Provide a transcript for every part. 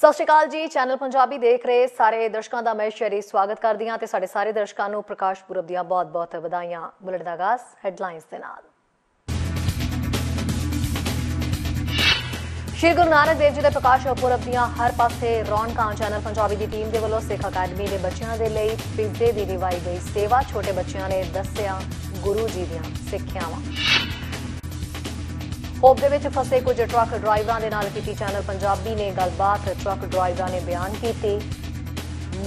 ਸਤਿ ਸ਼੍ਰੀ ਅਕਾਲ ਜੀ ਚੈਨਲ ਪੰਜਾਬੀ ਦੇਖ ਰਹੇ ਸਾਰੇ ਦਰਸ਼ਕਾਂ ਦਾ ਮੈਂ ਸ਼ੇਰੀ ਸਵਾਗਤ ਕਰਦੀ ਹਾਂ ਤੇ ਸਾਡੇ ਸਾਰੇ ਦਰਸ਼ਕਾਂ ਨੂੰ ਪ੍ਰਕਾਸ਼ ਪੂਰਬ ਦੀਆਂ ਬਹੁਤ-ਬਹੁਤ ਵਧਾਈਆਂ ਬੁਲਟ ਦਾ ਗਾਸ ਹੈਡਲਾਈਨਸ ਦੇ ਨਾਲ ਸ਼੍ਰੀ ਗੁਰੂ ਨਾਨਕ ਦੇਵ ਜੀ ਦੇ ਪ੍ਰਕਾਸ਼ ਪੂਰਬ ਦੀਆਂ ਹਰ ਪਾਸੇ ਰੌਣਕਾਂ ਚੈਨਲ ਪੰਜਾਬੀ ਦੀ ਟੀਮ ਦੇ ਵੱਲੋਂ ਸਿੱਖ ਅਕੈਡਮੀ ਦੇ ਬੱਚਿਆਂ ਦੇ ਲਈ ਪਿੱਜੇ ਦੀ ਨਿਵਾਈ ਗਈ ਸੇਵਾ ਛੋਟੇ ਬੱਚਿਆਂ ਨੇ ਦੱਸਿਆ ਗੁਰੂ ਜੀ ਦੀਆਂ ਸਿੱਖਿਆਵਾਂ ਹੋਪ ਦੇ ਵਿੱਚ ਫਸੇ ਕੁਝ ਟਰੱਕ ਡਰਾਈਵਰਾਂ ਦੇ ਨਾਲ ਕੀਤੀ ਚੈਨਲ ਪੰਜਾਬੀ ਨੇ ਗੱਲਬਾਤ ਟਰੱਕ ਡਰਾਈਵਰਾਂ ਨੇ ਬਿਆਨ ਕੀਤੀ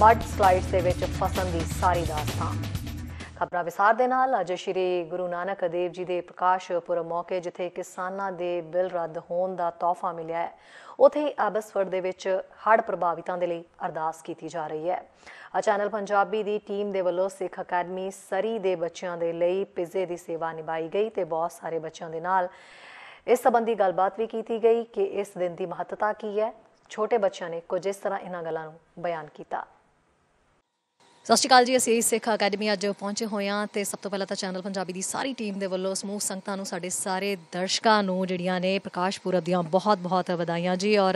ਮੱਡ ਸਲਾਈਡਸ ਦੇ ਵਿੱਚ ਫਸਣ ਦੀ ਸਾਰੀ ਦਾਸਤਾਨ ਖਬਰਾਂ ਵਿਸਾਰ ਦੇ ਨਾਲ ਅੱਜ ਸ਼੍ਰੀ ਗੁਰੂ ਨਾਨਕ ਦੇਵ ਜੀ ਦੇ ਪ੍ਰਕਾਸ਼ ਪੁਰਬ ਮੌਕੇ ਜਿੱਥੇ ਕਿਸਾਨਾਂ ਦੇ ਬਿੱਲ ਰੱਦ ਹੋਣ ਦਾ ਤੋਹਫਾ ਮਿਲਿਆ ਹੈ ਉਥੇ ਅਬਸਫਰ ਦੇ ਵਿੱਚ ਹੜ੍ਹ ਪ੍ਰਭਾਵਿਤਾਂ ਦੇ ਲਈ ਅਰਦਾਸ ਕੀਤੀ ਜਾ ਰਹੀ ਹੈ ਆ ਚੈਨਲ ਪੰਜਾਬੀ ਦੀ ਟੀਮ ਦੇ ਵੱਲੋਂ ਸਿੱਖ ਅਕੈਡਮੀ ਸਰੀ ਦੇ ਬੱਚਿਆਂ ਦੇ ਲਈ ਪਿਜ਼ੇ ਦੀ ਸੇਵਾ ਨਿਭਾਈ ਗਈ ਤੇ ਬਹੁਤ ਸਾਰੇ ਬੱਚਿਆਂ ਦੇ ਨਾਲ ਇਸ ਸੰਬੰਧੀ ਗੱਲਬਾਤ ਵੀ ਕੀਤੀ ਗਈ ਕਿ ਇਸ ਦਿਨ ਦੀ ਮਹੱਤਤਾ ਕੀ ਹੈ ਛੋਟੇ ਬੱਚਿਆਂ ਨੇ ਕੁਝ ਇਸ ਤਰ੍ਹਾਂ ਇਹਨਾਂ ਗੱਲਾਂ ਨੂੰ ਬਿਆਨ ਕੀਤਾ ਸਤਿ ਸ਼੍ਰੀ ਅਕਾਲ ਜੀ ਅਸੀਂ ਸਿੱਖ ਅਕੈਡਮੀ ਅੱਜ ਪਹੁੰਚੇ ਹੋਏ ਆ ਤੇ ਸਭ ਤੋਂ ਪਹਿਲਾਂ ਤਾਂ ਚੈਨਲ ਪੰਜਾਬੀ ਦੀ ਸਾਰੀ ਟੀਮ ਦੇ ਵੱਲੋਂ ਸਮੂਹ ਸੰਗਤਾਂ ਨੂੰ ਸਾਡੇ ਸਾਰੇ ਦਰਸ਼ਕਾਂ ਨੂੰ ਜਿਹੜੀਆਂ ਨੇ ਪ੍ਰਕਾਸ਼ ਪੁਰਬ ਦੀਆਂ ਬਹੁਤ-ਬਹੁਤ ਵਧਾਈਆਂ ਜੀ ਔਰ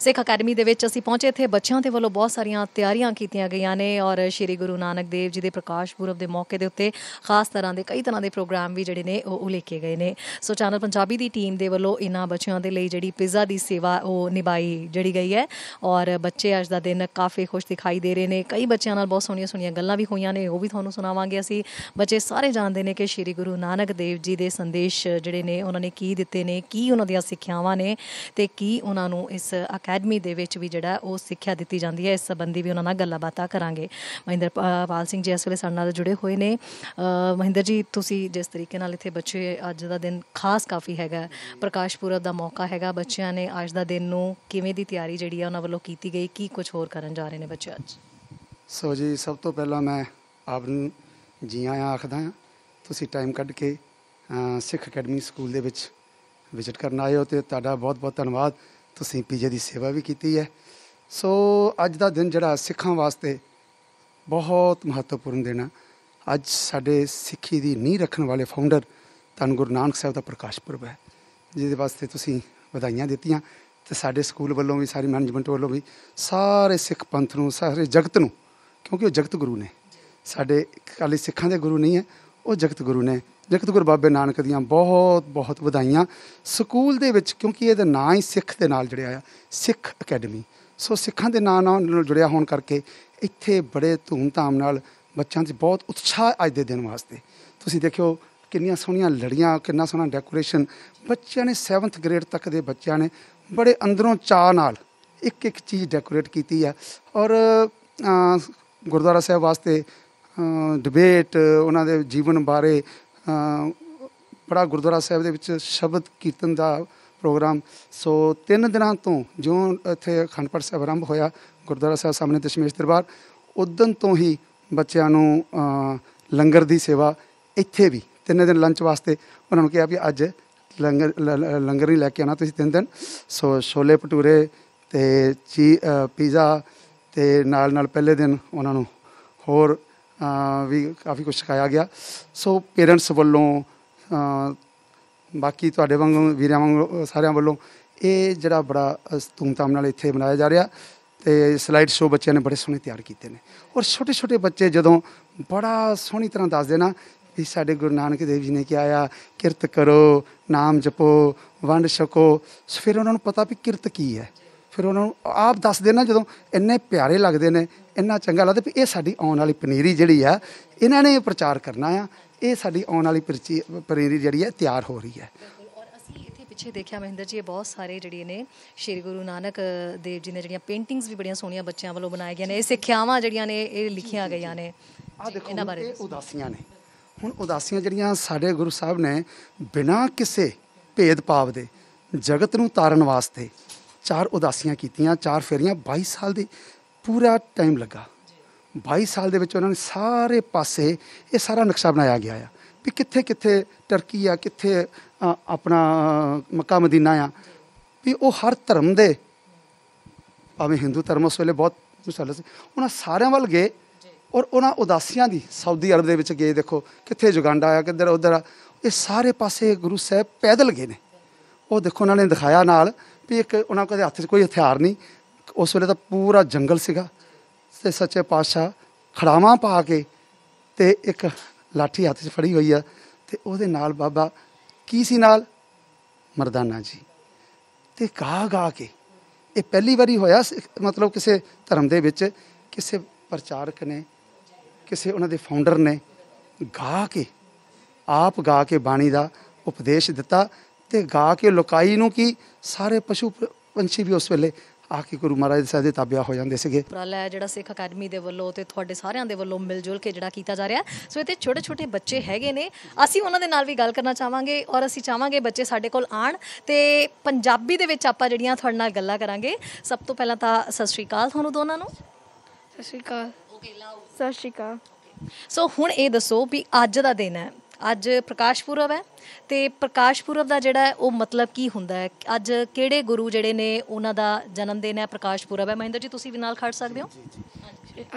ਸਿੱਖ ਅਕੈਡਮੀ ਦੇ ਵਿੱਚ ਅਸੀਂ ਪਹੁੰਚੇ ਇੱਥੇ ਬੱਚਿਆਂ ਦੇ ਵੱਲੋਂ ਬਹੁਤ ਸਾਰੀਆਂ ਤਿਆਰੀਆਂ ਕੀਤੀਆਂ ਗਈਆਂ ਨੇ ਔਰ ਸ਼੍ਰੀ ਗੁਰੂ ਨਾਨਕ ਦੇਵ ਜੀ ਦੇ ਪ੍ਰਕਾਸ਼ ਪੁਰਬ ਦੇ ਮੌਕੇ ਦੇ ਉੱਤੇ ਖਾਸ ਤਰ੍ਹਾਂ ਦੇ ਕਈ ਤਰ੍ਹਾਂ ਦੇ ਪ੍ਰੋਗਰਾਮ ਵੀ ਜਿਹੜੇ ਨੇ ਉਹ ਉਲੇਖੇ ਗਏ ਨੇ ਸੋ ਚੈਨਲ ਪੰਜਾਬੀ ਦੀ ਟੀਮ ਦੇ ਵੱਲੋਂ ਇਹਨਾਂ ਬੱਚਿਆਂ ਦੇ ਲਈ ਜਿਹੜੀ ਪੀਜ਼ਾ ਦੀ ਸੇਵਾ ਉਹ ਨਿਭਾਈ ਜਿਹੜੀ ਗਈ ਹੈ ਔਰ ਬੱਚੇ ਅੱਜ ਦਾ ਦਿਨ ਕਾਫੀ ਖੁਸ਼ ਦਿਖਾਈ ਦੇ ਰਹੇ ਨੇ ਕਈ ਬੱਚਿਆਂ ਨਾਲ ਬਹੁਤ ਸੋਹਣੀ ਸੋਹਣੀਆਂ ਸੋਹਣੀਆਂ ਗੱਲਾਂ ਵੀ ਹੋਈਆਂ ਨੇ ਉਹ ਵੀ ਤੁਹਾਨੂੰ ਸੁਣਾਵਾਂਗੇ ਅਸੀਂ ਬੱਚੇ ਸਾਰੇ ਜਾਣਦੇ ਨੇ ਕਿ ਸ੍ਰੀ ਗੁਰੂ ਨਾਨਕ ਦੇਵ ਜੀ ਦੇ ਸੰਦੇਸ਼ ਜਿਹੜੇ ਨੇ ਉਹਨਾਂ ਨੇ ਕੀ ਦਿੱਤੇ ਨੇ ਕੀ ਉਹਨਾਂ ਦੀਆਂ ਸਿੱਖਿਆਵਾਂ ਨੇ ਤੇ ਕੀ ਉਹਨਾਂ ਨੂੰ ਇਸ ਅਕੈਡਮੀ ਦੇ ਵਿੱਚ ਵੀ ਜਿਹੜਾ ਉਹ ਸਿੱਖਿਆ ਦਿੱਤੀ ਜਾਂਦੀ ਹੈ ਇਸ ਸੰਬੰਧੀ ਵੀ ਉਹਨਾਂ ਨਾਲ ਗੱਲਾਂ ਬਾਤਾਂ ਕਰਾਂਗੇ ਮਹਿੰਦਰ ਪਾਲ ਸਿੰਘ ਜੀ ਇਸ ਵੇਲੇ ਸਾਡੇ ਨਾਲ ਜੁੜੇ ਹੋਏ ਨੇ ਮਹਿੰਦਰ ਜੀ ਤੁਸੀਂ ਜਿਸ ਤਰੀਕੇ ਨਾਲ ਇੱਥੇ ਬੱਚੇ ਅੱਜ ਦਾ ਦਿਨ ਖਾਸ ਕਾਫੀ ਹੈਗਾ ਪ੍ਰਕਾਸ਼ ਪੂਰਵ ਦਾ ਮੌਕਾ ਹੈਗਾ ਬੱਚਿਆਂ ਨੇ ਅੱਜ ਦਾ ਦਿਨ ਨੂੰ ਕਿਵੇਂ ਦੀ ਤਿਆਰੀ ਜਿਹੜੀ ਆ ਉਹਨਾਂ ਵੱਲੋਂ ਕੀਤੀ ਗਈ ਕੀ ਕੁਝ ਹੋਰ ਕਰਨ ਜਾ ਰਹੇ ਨੇ ਬੱਚੇ ਅੱਜ ਸੋ ਜੀ ਸਭ ਤੋਂ ਪਹਿਲਾਂ ਮੈਂ ਆਪ ਨੂੰ ਜੀ ਆਇਆਂ ਆਖਦਾ ਹਾਂ ਤੁਸੀਂ ਟਾਈਮ ਕੱਢ ਕੇ ਸਿੱਖ ਅਕੈਡਮੀ ਸਕੂਲ ਦੇ ਵਿੱਚ ਵਿਜ਼ਿਟ ਕਰਨ ਆਏ ਹੋ ਤੇ ਤੁਹਾਡਾ ਬਹੁਤ-ਬਹੁਤ ਧੰਨਵਾਦ ਤੁਸੀਂ ਪੀਜੇ ਦੀ ਸੇਵਾ ਵੀ ਕੀਤੀ ਹੈ ਸੋ ਅੱਜ ਦਾ ਦਿਨ ਜਿਹੜਾ ਸਿੱਖਾਂ ਵਾਸਤੇ ਬਹੁਤ ਮਹੱਤਵਪੂਰਨ ਦਿਨ ਹੈ ਅੱਜ ਸਾਡੇ ਸਿੱਖੀ ਦੀ ਨੀਂਹ ਰੱਖਣ ਵਾਲੇ ਫਾਊਂਡਰ ਤਨ ਗੁਰੂ ਨਾਨਕ ਸਾਹਿਬ ਦਾ ਪ੍ਰਕਾਸ਼ ਪੁਰਬ ਹੈ ਜਿਹਦੇ ਵਾਸਤੇ ਤੁਸੀਂ ਵਧਾਈਆਂ ਦਿੱਤੀਆਂ ਤੇ ਸਾਡੇ ਸਕੂਲ ਵੱਲੋਂ ਵੀ ਸਾਰੀ ਮੈਨੇਜਮੈਂਟ ਵੱਲੋਂ ਵੀ ਸਾਰੇ ਸਿੱਖ ਪੰਥ ਨੂੰ ਸਾਰੇ ਜਗਤ ਨੂੰ ਕਿਉਂਕਿ ਉਹ ਜਗਤ ਗੁਰੂ ਨੇ ਸਾਡੇ ਕਾਲੇ ਸਿੱਖਾਂ ਦੇ ਗੁਰੂ ਨਹੀਂ ਹੈ ਉਹ ਜਗਤ ਗੁਰੂ ਨੇ ਜਗਤ ਗੁਰੂ ਬਾਬੇ ਨਾਨਕ ਦੀਆਂ ਬਹੁਤ ਬਹੁਤ ਵਧਾਈਆਂ ਸਕੂਲ ਦੇ ਵਿੱਚ ਕਿਉਂਕਿ ਇਹਦਾ ਨਾਂ ਹੀ ਸਿੱਖ ਦੇ ਨਾਲ ਜੁੜਿਆ ਆ ਸਿੱਖ ਅਕੈਡਮੀ ਸੋ ਸਿੱਖਾਂ ਦੇ ਨਾਂ ਨਾਲ ਜੁੜਿਆ ਹੋਣ ਕਰਕੇ ਇੱਥੇ ਬੜੇ ਧੂਮ-ਧਾਮ ਨਾਲ ਬੱਚਿਆਂ 'ਚ ਬਹੁਤ ਉਤਸ਼ਾਹ ਅੱਜ ਦੇ ਦਿਨ ਵਾਸਤੇ ਤੁਸੀਂ ਦੇਖਿਓ ਕਿੰਨੀਆਂ ਸੋਹਣੀਆਂ ਲੜੀਆਂ ਕਿੰਨਾ ਸੋਹਣਾ ਡੈਕੋਰੇਸ਼ਨ ਬੱਚਿਆਂ ਨੇ 7th ਗ੍ਰੇਡ ਤੱਕ ਦੇ ਬੱਚਿਆਂ ਨੇ ਬੜੇ ਅੰਦਰੋਂ ਚਾਹ ਨਾਲ ਇੱਕ ਇੱਕ ਚੀਜ਼ ਡੈਕੋਰੇਟ ਕੀਤੀ ਆ ਔਰ ਗੁਰਦੁਆਰਾ ਸਾਹਿਬ ਵਾਸਤੇ ਡਿਬੇਟ ਉਹਨਾਂ ਦੇ ਜੀਵਨ ਬਾਰੇ ਬੜਾ ਗੁਰਦੁਆਰਾ ਸਾਹਿਬ ਦੇ ਵਿੱਚ ਸ਼ਬਦ ਕੀਰਤਨ ਦਾ ਪ੍ਰੋਗਰਾਮ ਸੋ ਤਿੰਨ ਦਿਨਾਂ ਤੋਂ ਜਿਉਂ ਇੱਥੇ ਖੰਡਪੜ ਸਾਹਿਬ ਆਰੰਭ ਹੋਇਆ ਗੁਰਦੁਆਰਾ ਸਾਹਿਬ ਸਾਹਮਣੇ ਦਸ਼ਮੇਸ਼ ਦਰਬਾਰ ਉਦੋਂ ਤੋਂ ਹੀ ਬੱਚਿਆਂ ਨੂੰ ਲੰਗਰ ਦੀ ਸੇਵਾ ਇੱਥੇ ਵੀ ਤਿੰਨ ਦਿਨ ਲੰਚ ਵਾਸਤੇ ਉਹਨਾਂ ਨੂੰ ਕਿਹਾ ਵੀ ਅੱਜ ਲੰਗਰ ਲੰਗਰ ਨਹੀਂ ਲੈ ਕੇ ਆਣਾ ਤੁਸੀਂ ਤਿੰਨ ਦਿਨ ਸੋ ਛੋਲੇ ਭਟੂਰੇ ਤੇ ਚੀ ਪੀਜ਼ਾ ਤੇ ਨਾਲ ਨਾਲ ਪਹਿਲੇ ਦਿਨ ਉਹਨਾਂ ਨੂੰ ਹੋਰ ਵੀ ਕਾਫੀ ਕੁਝ ਸਿਖਾਇਆ ਗਿਆ ਸੋ ਪੇਰੈਂਟਸ ਵੱਲੋਂ ਬਾਕੀ ਤੁਹਾਡੇ ਵਾਂਗੂ ਵੀਰਾਂ ਵਾਂਗੂ ਸਾਰਿਆਂ ਵੱਲੋਂ ਇਹ ਜਿਹੜਾ ਬੜਾ ਧੂਮਧਾਮ ਨਾਲ ਇੱਥੇ ਮਨਾਇਆ ਜਾ ਰਿਹਾ ਤੇ ਸਲਾਈਡ ਸ਼ੋ ਬੱਚਿਆਂ ਨੇ ਬੜੇ ਸੋਹਣੇ ਤਿਆਰ ਕੀਤੇ ਨੇ ਔਰ ਛੋਟੇ ਛੋਟੇ ਬੱਚੇ ਜਦੋਂ ਬੜਾ ਸੋਹਣੀ ਤਰ੍ਹਾਂ ਦੱਸਦੇ ਦੇਣਾ ਵੀ ਸਾਡੇ ਗੁਰੂ ਨਾਨਕ ਦੇਵ ਜੀ ਨੇ ਕਿਹਾ ਆ ਕਿਰਤ ਕਰੋ ਨਾਮ ਜਪੋ ਵੰਡ ਛਕੋ ਫਿਰ ਉਹਨਾਂ ਨੂੰ ਪਤਾ ਵੀ ਕਿਰਤ ਕੀ ਹੈ ਫਿਰ ਉਹਨਾਂ ਨੂੰ ਆਪ ਦੱਸ ਦੇਣਾ ਜਦੋਂ ਇੰਨੇ ਪਿਆਰੇ ਲੱਗਦੇ ਨੇ ਇੰਨਾ ਚੰਗਾ ਲੱਗਦਾ ਵੀ ਇਹ ਸਾਡੀ ਆਉਣ ਵਾਲੀ ਪਨੀਰੀ ਜਿਹੜੀ ਆ ਇਹਨਾਂ ਨੇ ਪ੍ਰਚਾਰ ਕਰਨਾ ਆ ਇਹ ਸਾਡੀ ਆਉਣ ਵਾਲੀ ਪਨੀਰੀ ਜਿਹੜੀ ਆ ਤਿਆਰ ਹੋ ਰਹੀ ਹੈ ਪਿੱਛੇ ਦੇਖਿਆ ਮਹਿੰਦਰ ਜੀ ਇਹ ਬਹੁਤ ਸਾਰੇ ਜਿਹੜੇ ਨੇ ਸ਼੍ਰੀ ਗੁਰੂ ਨਾਨਕ ਦੇਵ ਜੀ ਨੇ ਜਿਹੜੀਆਂ ਪੇਂਟਿੰਗਸ ਵੀ ਬੜੀਆਂ ਸੋਹਣੀਆਂ ਬੱਚਿਆਂ ਵੱਲੋਂ ਬਣਾਈਆਂ ਗਈਆਂ ਨੇ ਇਹ ਸਿੱਖਿਆਵਾਂ ਜਿਹੜੀਆਂ ਨੇ ਇਹ ਲਿਖੀਆਂ ਗਈਆਂ ਨੇ ਆ ਦੇਖੋ ਇਹਨਾਂ ਬਾਰੇ ਉਦਾਸੀਆਂ ਨੇ ਹੁਣ ਉਦਾਸੀਆਂ ਜਿਹੜੀਆਂ ਸਾਡੇ ਗੁਰੂ ਸਾਹਿਬ ਨੇ ਬਿਨਾਂ ਕਿਸੇ ਭੇਦ ਭੇਦਭਾਵ ਦੇ ਜਗਤ ਨੂੰ ਤਾਰਨ ਵਾਸਤੇ ਚਾਰ ਉਦਾਸੀਆਂ ਕੀਤੀਆਂ ਚਾਰ ਫੇਰੀਆਂ 22 ਸਾਲ ਦੇ ਪੂਰਾ ਟਾਈਮ ਲੱਗਾ 22 ਸਾਲ ਦੇ ਵਿੱਚ ਉਹਨਾਂ ਨੇ ਸਾਰੇ ਪਾਸੇ ਇਹ ਸਾਰਾ ਨਕਸ਼ਾ ਬਣਾਇਆ ਗਿਆ ਆ ਵੀ ਕਿੱਥੇ ਕਿੱਥੇ ਟਰਕੀ ਆ ਕਿੱਥੇ ਆਪਣਾ ਮੱਕਾ ਮਦੀਨਾ ਆ ਵੀ ਉਹ ਹਰ ਧਰਮ ਦੇ ਭਾਵੇਂ ਹਿੰਦੂ ਧਰਮ ਉਸ ਵੇਲੇ ਬਹੁਤ ਮਸਲ ਸੀ ਉਹਨਾਂ ਸਾਰਿਆਂ ਵੱਲ ਗਏ ਔਰ ਉਹਨਾਂ ਉਦਾਸੀਆਂ ਦੀ ਸਾਊਦੀ ਅਰਬ ਦੇ ਵਿੱਚ ਗਏ ਦੇਖੋ ਕਿੱਥੇ ਜੁਗਾਂਡਾ ਆ ਕਿੱਧਰ ਉਧਰ ਇਹ ਸਾਰੇ ਪਾਸੇ ਗੁਰੂ ਸਾਹਿਬ ਪੈਦਲ ਗਏ ਨੇ ਉਹ ਦੇਖੋ ਉਹਨਾਂ ਨੇ ਦਿਖਾਇਆ ਨਾਲ ਵੀ ਇੱਕ ਉਹਨਾਂ ਕੋਲ ਹੱਥ 'ਚ ਕੋਈ ਹਥਿਆਰ ਨਹੀਂ ਉਸ ਵੇਲੇ ਤਾਂ ਪੂਰਾ ਜੰਗਲ ਸੀਗਾ ਤੇ ਸੱਚੇ ਪਾਤਸ਼ਾਹ ਖੜਾਵਾ ਪਾ ਕੇ ਤੇ ਇੱਕ ਲਾਠੀ ਹੱਥ 'ਚ ਫੜੀ ਹੋਈ ਆ ਤੇ ਉਹਦੇ ਨਾਲ ਬਾਬਾ ਕੀ ਸੀ ਨਾਲ ਮਰਦਾਨਾ ਜੀ ਤੇ ਗਾ ਗਾ ਕੇ ਇਹ ਪਹਿਲੀ ਵਾਰੀ ਹੋਇਆ ਮਤਲਬ ਕਿਸੇ ਧਰਮ ਦੇ ਵਿੱਚ ਕਿਸੇ ਪ੍ਰਚਾਰਕ ਨੇ ਕਿਸੇ ਉਹਨਾਂ ਦੇ ਫਾਊਂਡਰ ਨੇ ਗਾ ਕੇ ਆਪ ਗਾ ਕੇ ਬਾਣੀ ਦਾ ਉਪਦੇਸ਼ ਦਿੱਤਾ ਤੇ ਗਾ ਕੇ ਲੋਕਾਈ ਨੂੰ ਕੀ ਸਾਰੇ ਪਸ਼ੂ ਪੰਛੀ ਵੀ ਉਸ ਵੇਲੇ ਆ ਕੇ ਗੁਰੂ ਮਹਾਰਾਜ ਸਾਹਿਬ ਦੇ ਤਾਬਿਆ ਹੋ ਜਾਂਦੇ ਸੀਗੇ ਪ੍ਰਾਲਾ ਜਿਹੜਾ ਸਿੱਖ ਅਕੈਡਮੀ ਦੇ ਵੱਲੋਂ ਤੇ ਤੁਹਾਡੇ ਸਾਰਿਆਂ ਦੇ ਵੱਲੋਂ ਮਿਲ ਜੁਲ ਕੇ ਜਿਹੜਾ ਕੀਤਾ ਜਾ ਰਿਹਾ ਸੋ ਇਤੇ ਛੋਟੇ ਛੋਟੇ ਬੱਚੇ ਹੈਗੇ ਨੇ ਅਸੀਂ ਉਹਨਾਂ ਦੇ ਨਾਲ ਵੀ ਗੱਲ ਕਰਨਾ ਚਾਹਾਂਗੇ ਔਰ ਅਸੀਂ ਚਾਹਾਂਗੇ ਬੱਚੇ ਸਾਡੇ ਕੋਲ ਆਣ ਤੇ ਪੰਜਾਬੀ ਦੇ ਵਿੱਚ ਆਪਾਂ ਜਿਹੜੀਆਂ ਤੁਹਾਡੇ ਨਾਲ ਗੱਲਾਂ ਕਰਾਂਗੇ ਸਭ ਤੋਂ ਪਹਿਲਾਂ ਤਾਂ ਸਤਿ ਸ਼੍ਰੀ ਅਕਾਲ ਤੁਹਾਨੂੰ ਦੋਨਾਂ ਨੂੰ ਸਤਿ ਸ਼੍ਰੀ ਅਕਾਲ ਸਤਿ ਸ਼੍ਰੀ ਅਕਾਲ ਸੋ ਹੁਣ ਇਹ ਦੱਸੋ ਵੀ ਅੱਜ ਦਾ ਦਿਨ ਹੈ ਅੱਜ ਪ੍ਰਕਾਸ਼ ਪੁਰਬ ਹੈ ਤੇ ਪ੍ਰਕਾਸ਼ ਪੁਰਬ ਦਾ ਜਿਹੜਾ ਉਹ ਮਤਲਬ ਕੀ ਹੁੰਦਾ ਹੈ ਅੱਜ ਕਿਹੜੇ ਗੁਰੂ ਜਿਹੜੇ ਨੇ ਉਹਨਾਂ ਦਾ ਜਨਮ ਦਿਨ ਹੈ ਪ੍ਰਕਾਸ਼ ਪੁਰਬ ਹੈ ਮਹਿੰਦਰ ਜੀ ਤੁਸੀਂ ਵੀ ਨਾਲ ਖੜ ਸਕਦੇ ਹੋ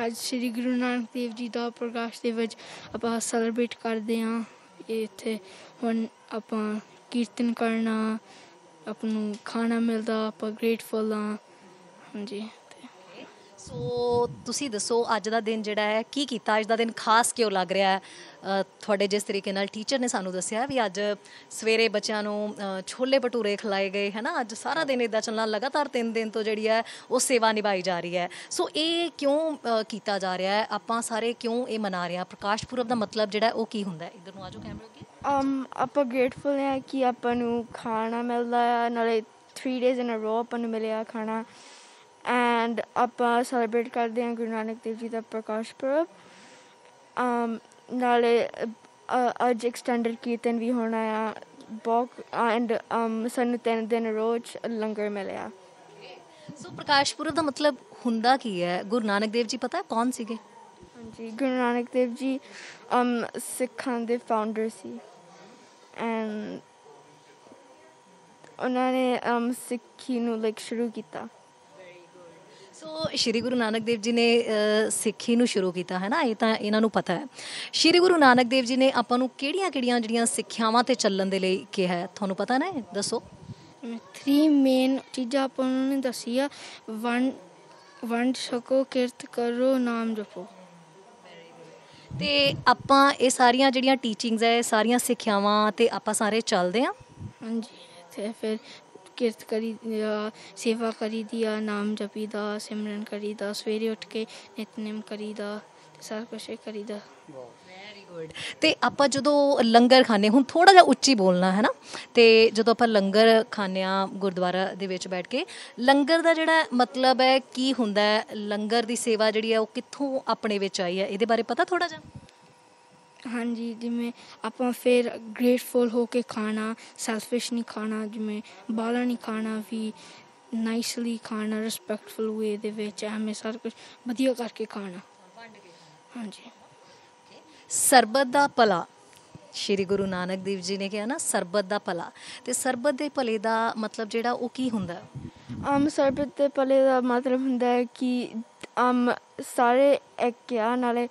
ਅੱਜ ਸ੍ਰੀ ਗੁਰੂ ਨਾਨਕ ਦੇਵ ਜੀ ਦਾ ਪ੍ਰਕਾਸ਼ ਦੇ ਵਿੱਚ ਆਪਾਂ ਸੈਲੀਬ੍ਰੇਟ ਕਰਦੇ ਹਾਂ ਇੱਥੇ ਹੁਣ ਆਪਾਂ ਕੀਰਤਨ ਕਰਨਾ ਆਪ ਨੂੰ ਖਾਣਾ ਮਿਲਦਾ ਆਪਾਂ ਗ੍ਰੇਟਫੁਲ ਹਾਂ ਹਾਂਜੀ ਸੋ ਤੁਸੀਂ ਦੱਸੋ ਅੱਜ ਦਾ ਦਿਨ ਜਿਹੜਾ ਹੈ ਕੀ ਕੀਤਾ ਅੱਜ ਦਾ ਦਿਨ ਖਾਸ ਕਿਉਂ ਲੱਗ ਰਿਹਾ ਹੈ ਤੁਹਾਡੇ ਜਿਸ ਤਰੀਕੇ ਨਾਲ ਟੀਚਰ ਨੇ ਸਾਨੂੰ ਦੱਸਿਆ ਵੀ ਅੱਜ ਸਵੇਰੇ ਬੱਚਿਆਂ ਨੂੰ ਛੋਲੇ ਭਟੂਰੇ ਖਲਾਏ ਗਏ ਹੈ ਨਾ ਅੱਜ ਸਾਰਾ ਦਿਨ ਇਦਾਂ ਚੱਲਣਾ ਲਗਾਤਾਰ 3 ਦਿਨ ਤੋਂ ਜਿਹੜੀ ਹੈ ਉਹ ਸੇਵਾ ਨਿਭਾਈ ਜਾ ਰਹੀ ਹੈ ਸੋ ਇਹ ਕਿਉਂ ਕੀਤਾ ਜਾ ਰਿਹਾ ਹੈ ਆਪਾਂ ਸਾਰੇ ਕਿਉਂ ਇਹ ਮਨਾ ਰਹੇ ਹਾਂ ਪ੍ਰਕਾਸ਼ ਪੁਰਬ ਦਾ ਮਤਲਬ ਜਿਹੜਾ ਉਹ ਕੀ ਹੁੰਦਾ ਹੈ ਇਧਰ ਨੂੰ ਆਜੋ ਕੈਮਰੇ ਅੱਗੇ ਅਮ ਆਪਾਂ ਗ੍ਰੇਟਫੁਲ ਹਾਂ ਕਿ ਆਪਾਂ ਨੂੰ ਖਾਣਾ ਮਿਲਦਾ ਹੈ ਨਾਲੇ 3 ਡੇਜ਼ ਇਨ ਅ ਰੋ ਆਪਾਂ ਨੂੰ ਮਿਲਿਆ ਖਾਣਾ ਐਂਡ ਆਪਾਂ ਸੈਲੀਬ੍ਰੇਟ ਕਰਦੇ ਹਾਂ ਗੁਰੂ ਨਾਨਕ ਦੇਵ ਜੀ ਦਾ ਪ੍ਰਕਾਸ਼ ਪੁਰਬ ਅਮ ਨਾਲੇ ਅੱਜ ਐਕਸਟੈਂਡਡ ਕੀਰਤਨ ਵੀ ਹੋਣਾ ਆ ਬੋਕ ਐਂਡ ਅਮ ਸਾਨੂੰ ਤਿੰਨ ਦਿਨ ਰੋਜ਼ ਲੰਗਰ ਮਿਲਿਆ ਸੋ ਪ੍ਰਕਾਸ਼ ਪੁਰਬ ਦਾ ਮਤਲਬ ਹੁੰਦਾ ਕੀ ਹੈ ਗੁਰੂ ਨਾਨਕ ਦੇਵ ਜੀ ਪਤਾ ਕੌਣ ਸੀਗੇ ਹਾਂਜੀ ਗੁਰੂ ਨਾਨਕ ਦੇਵ ਜੀ ਅਮ ਸਿੱਖਾਂ ਦੇ ਫਾਊਂਡਰ ਸੀ ਐਂਡ ਉਹਨਾਂ ਨੇ ਅਮ ਸਿੱਖੀ ਨੂੰ ਲਿਖ ਸ਼ੁਰੂ ਕੀਤਾ ਸੋ ਸ਼੍ਰੀ ਗੁਰੂ ਨਾਨਕ ਦੇਵ ਜੀ ਨੇ ਸਿੱਖੀ ਨੂੰ ਸ਼ੁਰੂ ਕੀਤਾ ਹੈ ਨਾ ਇਹ ਤਾਂ ਇਹਨਾਂ ਨੂੰ ਪਤਾ ਹੈ ਸ਼੍ਰੀ ਗੁਰੂ ਨਾਨਕ ਦੇਵ ਜੀ ਨੇ ਆਪਾਂ ਨੂੰ ਕਿਹੜੀਆਂ-ਕਿਹੜੀਆਂ ਜਿਹੜੀਆਂ ਸਿੱਖਿਆਵਾਂ ਤੇ ਚੱਲਣ ਦੇ ਲਈ ਕਿਹਾ ਹੈ ਤੁਹਾਨੂੰ ਪਤਾ ਨਾ ਦੱਸੋ ਥ੍ਰੀ ਮੇਨ ਚੀਜ਼ਾਂ ਆਪਾਂ ਨੇ ਦੱਸੀ ਆ ਵਨ ਵੰਡ ਸਕੋ ਕਿਰਤ ਕਰੋ ਨਾਮ ਜਪੋ ਤੇ ਆਪਾਂ ਇਹ ਸਾਰੀਆਂ ਜਿਹੜੀਆਂ ਟੀਚਿੰਗਸ ਐ ਸਾਰੀਆਂ ਸਿੱਖਿਆਵਾਂ ਤੇ ਆਪਾਂ ਸਾਰੇ ਚੱਲਦੇ ਆ ਹਾਂਜੀ ਤੇ ਫਿਰ ਕਿਰਤ ਕਰੀ ਸੇਵਾ ਕਰੀ ਦਿਆ ਨਾਮ ਜਪੀਦਾ ਸਿਮਰਨ ਕਰੀਦਾ ਸਵੇਰੇ ਉੱਠ ਕੇ ਨਿਤਨੇਮ ਕਰੀਦਾ ਸਾਰਾ ਕੁਝ ਕਰੀਦਾ ਵੈਰੀ ਗੁੱਡ ਤੇ ਆਪਾਂ ਜਦੋਂ ਲੰਗਰ ਖਾਣੇ ਹੁਣ ਥੋੜਾ ਜਿਹਾ ਉੱਚੀ ਬੋਲਣਾ ਹੈ ਨਾ ਤੇ ਜਦੋਂ ਆਪਾਂ ਲੰਗਰ ਖਾਣੇ ਆ ਗੁਰਦੁਆਰਾ ਦੇ ਵਿੱਚ ਬੈਠ ਕੇ ਲੰਗਰ ਦਾ ਜਿਹੜਾ ਮਤਲਬ ਹੈ ਕੀ ਹੁੰਦਾ ਹੈ ਲੰਗਰ ਦੀ ਸੇਵਾ ਜਿਹੜੀ ਹੈ ਉਹ ਕਿੱਥੋਂ ਆਪਣੇ ਵਿੱਚ ਆਈ ਹੈ ਇਹਦੇ ਬਾਰੇ ਪਤਾ ਥੋੜਾ ਜਿਹਾ ਹਾਂਜੀ ਜਿਵੇਂ ਆਪਾਂ ਫਿਰ ਗ੍ਰੇਟਫੁਲ ਹੋ ਕੇ ਖਾਣਾ ਸੈਲਫਿਸ਼ ਨਹੀਂ ਖਾਣਾ ਜਿਵੇਂ ਬਾਲਾ ਨਹੀਂ ਖਾਣਾ ਵੀ ਨਾਈਸਲੀ ਖਾਣਾ ਰਿਸਪੈਕਟਫੁਲ ਵੇ ਦੇ ਵਿੱਚ ਹਮੇ ਸਰ ਕੁਝ ਵਧੀਆ ਕਰਕੇ ਖਾਣਾ ਹਾਂਜੀ ਸਰਬਤ ਦਾ ਭਲਾ ਸ਼੍ਰੀ ਗੁਰੂ ਨਾਨਕ ਦੇਵ ਜੀ ਨੇ ਕਿਹਾ ਨਾ ਸਰਬਤ ਦਾ ਭਲਾ ਤੇ ਸਰਬਤ ਦੇ ਭਲੇ ਦਾ ਮਤਲਬ ਜਿਹੜਾ ਉਹ ਕੀ ਹੁੰਦਾ ਆਮ ਸਰਬਤ ਦੇ ਭਲੇ ਦਾ ਮਤਲਬ ਹੁੰਦਾ ਹੈ ਕਿ ਆਮ ਸਾਰੇ ਇੱਕਿਆ ਨਾਲੇ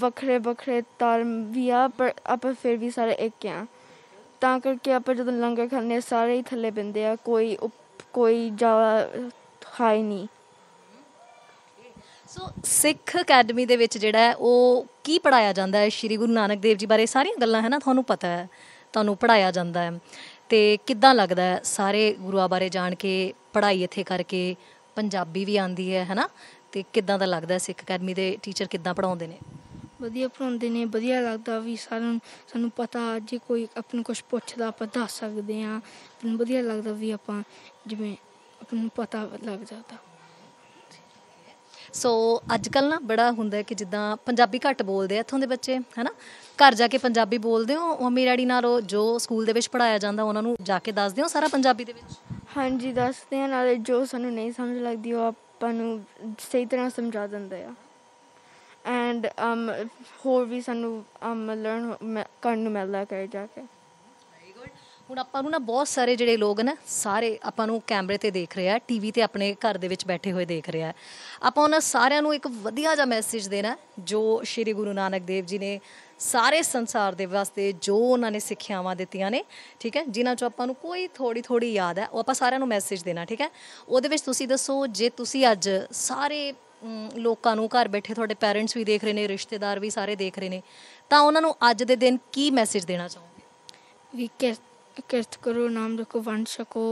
ਵੱਖਰੇ ਵੱਖਰੇ ਧਰਮ ਵੀ ਆ ਪਰ ਆਪਾਂ ਫਿਰ ਵੀ ਸਾਰੇ ਇੱਕ ਆ ਤਾਂ ਕਰਕੇ ਆਪਾਂ ਜਦੋਂ ਲੰਗਰ ਖਾਂਦੇ ਸਾਰੇ ਹੀ ਥੱਲੇ ਬਿੰਦੇ ਆ ਕੋਈ ਕੋਈ ਜ਼ਿਆਦਾ ਹਾਈ ਨਹੀਂ ਸੋ ਸਿੱਖ ਅਕੈਡਮੀ ਦੇ ਵਿੱਚ ਜਿਹੜਾ ਉਹ ਕੀ ਪੜਾਇਆ ਜਾਂਦਾ ਹੈ ਸ੍ਰੀ ਗੁਰੂ ਨਾਨਕ ਦੇਵ ਜੀ ਬਾਰੇ ਸਾਰੀਆਂ ਗੱਲਾਂ ਹੈ ਨਾ ਤੁਹਾਨੂੰ ਪਤਾ ਹੈ ਤੁਹਾਨੂੰ ਪੜਾਇਆ ਜਾਂਦਾ ਹੈ ਤੇ ਕਿੱਦਾਂ ਲੱਗਦਾ ਹੈ ਸਾਰੇ ਗੁਰੂਆਂ ਬਾਰੇ ਜਾਣ ਕੇ ਪੜ੍ਹਾਈ ਇੱਥੇ ਕਰਕੇ ਪੰਜਾਬੀ ਵੀ ਆਂਦੀ ਹੈ ਹੈਨਾ ਤੇ ਕਿੱਦਾਂ ਦਾ ਲੱਗਦਾ ਸਿੱਖ ਅਕੈਡਮੀ ਦੇ ਟੀਚਰ ਕਿੱਦਾਂ ਪੜਾਉਂਦੇ ਨੇ ਵਧੀਆ ਪੜਾਉਂਦੇ ਨੇ ਵਧੀਆ ਲੱਗਦਾ ਵੀ ਸਾਨੂੰ ਸਾਨੂੰ ਪਤਾ ਜੇ ਕੋਈ ਆਪਣੇ ਕੁਝ ਪੁੱਛਦਾ ਆਪਾਂ ਦੱਸ ਸਕਦੇ ਆ ਤੈਨੂੰ ਵਧੀਆ ਲੱਗਦਾ ਵੀ ਆਪਾਂ ਜਿਵੇਂ ਆਪਾਂ ਨੂੰ ਪਤਾ ਲੱਗ ਜਾਂਦਾ ਸੋ ਅੱਜ ਕੱਲ ਨਾ ਬੜਾ ਹੁੰਦਾ ਕਿ ਜਿੱਦਾਂ ਪੰਜਾਬੀ ਘੱਟ ਬੋਲਦੇ ਆ ਇੱਥੋਂ ਦੇ ਬੱਚੇ ਹੈਨਾ ਘਰ ਜਾ ਕੇ ਪੰਜਾਬੀ ਬੋਲਦੇ ਹੋ ਉਹ ਮੇਰਾੜੀ ਨਾਲ ਜੋ ਸਕੂਲ ਦੇ ਵਿੱਚ ਪੜਾਇਆ ਜਾਂਦਾ ਉਹਨਾਂ ਨੂੰ ਜਾ ਕੇ ਦੱਸਦੇ ਹੋ ਸਾਰਾ ਪੰਜਾਬੀ ਦੇ ਵਿੱਚ ਹਾਂਜੀ ਦੱਸਦੇ ਆ ਨਾਲੇ ਜੋ ਸਾਨੂੰ ਨਹੀਂ ਸਮਝ ਲੱਗਦੀ ਉਹ ਆਪਾਂ ਨੂੰ ਸਹੀ ਤਰ੍ਹਾਂ ਸਮਝਾ ਦਿੰਦੇ ਆ ਐਂਡ ਅਮ ਹੋਰ ਵੀ ਸਾਨੂੰ ਅਮ ਲਰਨ ਕਰਨ ਨੂੰ ਮਿਲਦਾ ਕਰ ਜਾ ਕੇ ਹੁਣ ਆਪਾਂ ਨੂੰ ਨਾ ਬਹੁਤ ਸਾਰੇ ਜਿਹੜੇ ਲੋਕ ਨੇ ਸਾਰੇ ਆਪਾਂ ਨੂੰ ਕੈਮਰੇ ਤੇ ਦੇਖ ਰਿਹਾ ਟੀਵੀ ਤੇ ਆਪਣੇ ਘਰ ਦੇ ਵਿੱਚ ਬੈਠੇ ਹੋਏ ਦੇਖ ਰਿਹਾ ਆਪਾਂ ਉਹਨਾਂ ਸਾਰਿਆਂ ਨੂੰ ਇੱਕ ਵਧੀਆ ਜਿਹਾ ਮੈਸੇਜ ਦੇਣਾ ਜੋ ਸ਼੍ਰੀ ਗੁਰੂ ਨਾਨਕ ਦੇਵ ਜੀ ਨੇ ਸਾਰੇ ਸੰਸਾਰ ਦੇ ਵਾਸਤੇ ਜੋ ਉਹਨਾਂ ਨੇ ਸਿੱਖਿਆਵਾਂ ਦਿੱਤੀਆਂ ਨੇ ਠੀਕ ਹੈ ਜਿਨ੍ਹਾਂ ਚੋਂ ਆਪਾਂ ਨੂੰ ਕੋਈ ਥੋੜੀ ਥੋੜੀ ਯਾਦ ਹੈ ਉਹ ਆਪਾਂ ਸਾਰਿਆਂ ਨੂੰ ਮੈਸੇਜ ਦੇਣਾ ਠੀਕ ਹੈ ਉਹਦੇ ਵਿੱਚ ਤੁਸੀਂ ਦੱਸੋ ਜੇ ਤੁਸੀਂ ਅੱਜ ਸਾਰੇ ਲੋਕਾਂ ਨੂੰ ਘਰ ਬੈਠੇ ਤੁਹਾਡੇ ਪੇਰੈਂਟਸ ਵੀ ਦੇਖ ਰਹੇ ਨੇ ਰਿਸ਼ਤੇਦਾਰ ਵੀ ਸਾਰੇ ਦੇਖ ਰਹੇ ਨੇ ਤਾਂ ਉਹਨਾਂ ਨੂੰ ਅੱਜ ਦੇ ਦਿਨ ਕੀ ਮੈਸੇਜ ਦੇਣਾ ਚਾਹੋਗੇ ਵੀ ਕਿ किरत करो नाम रखो वंड छको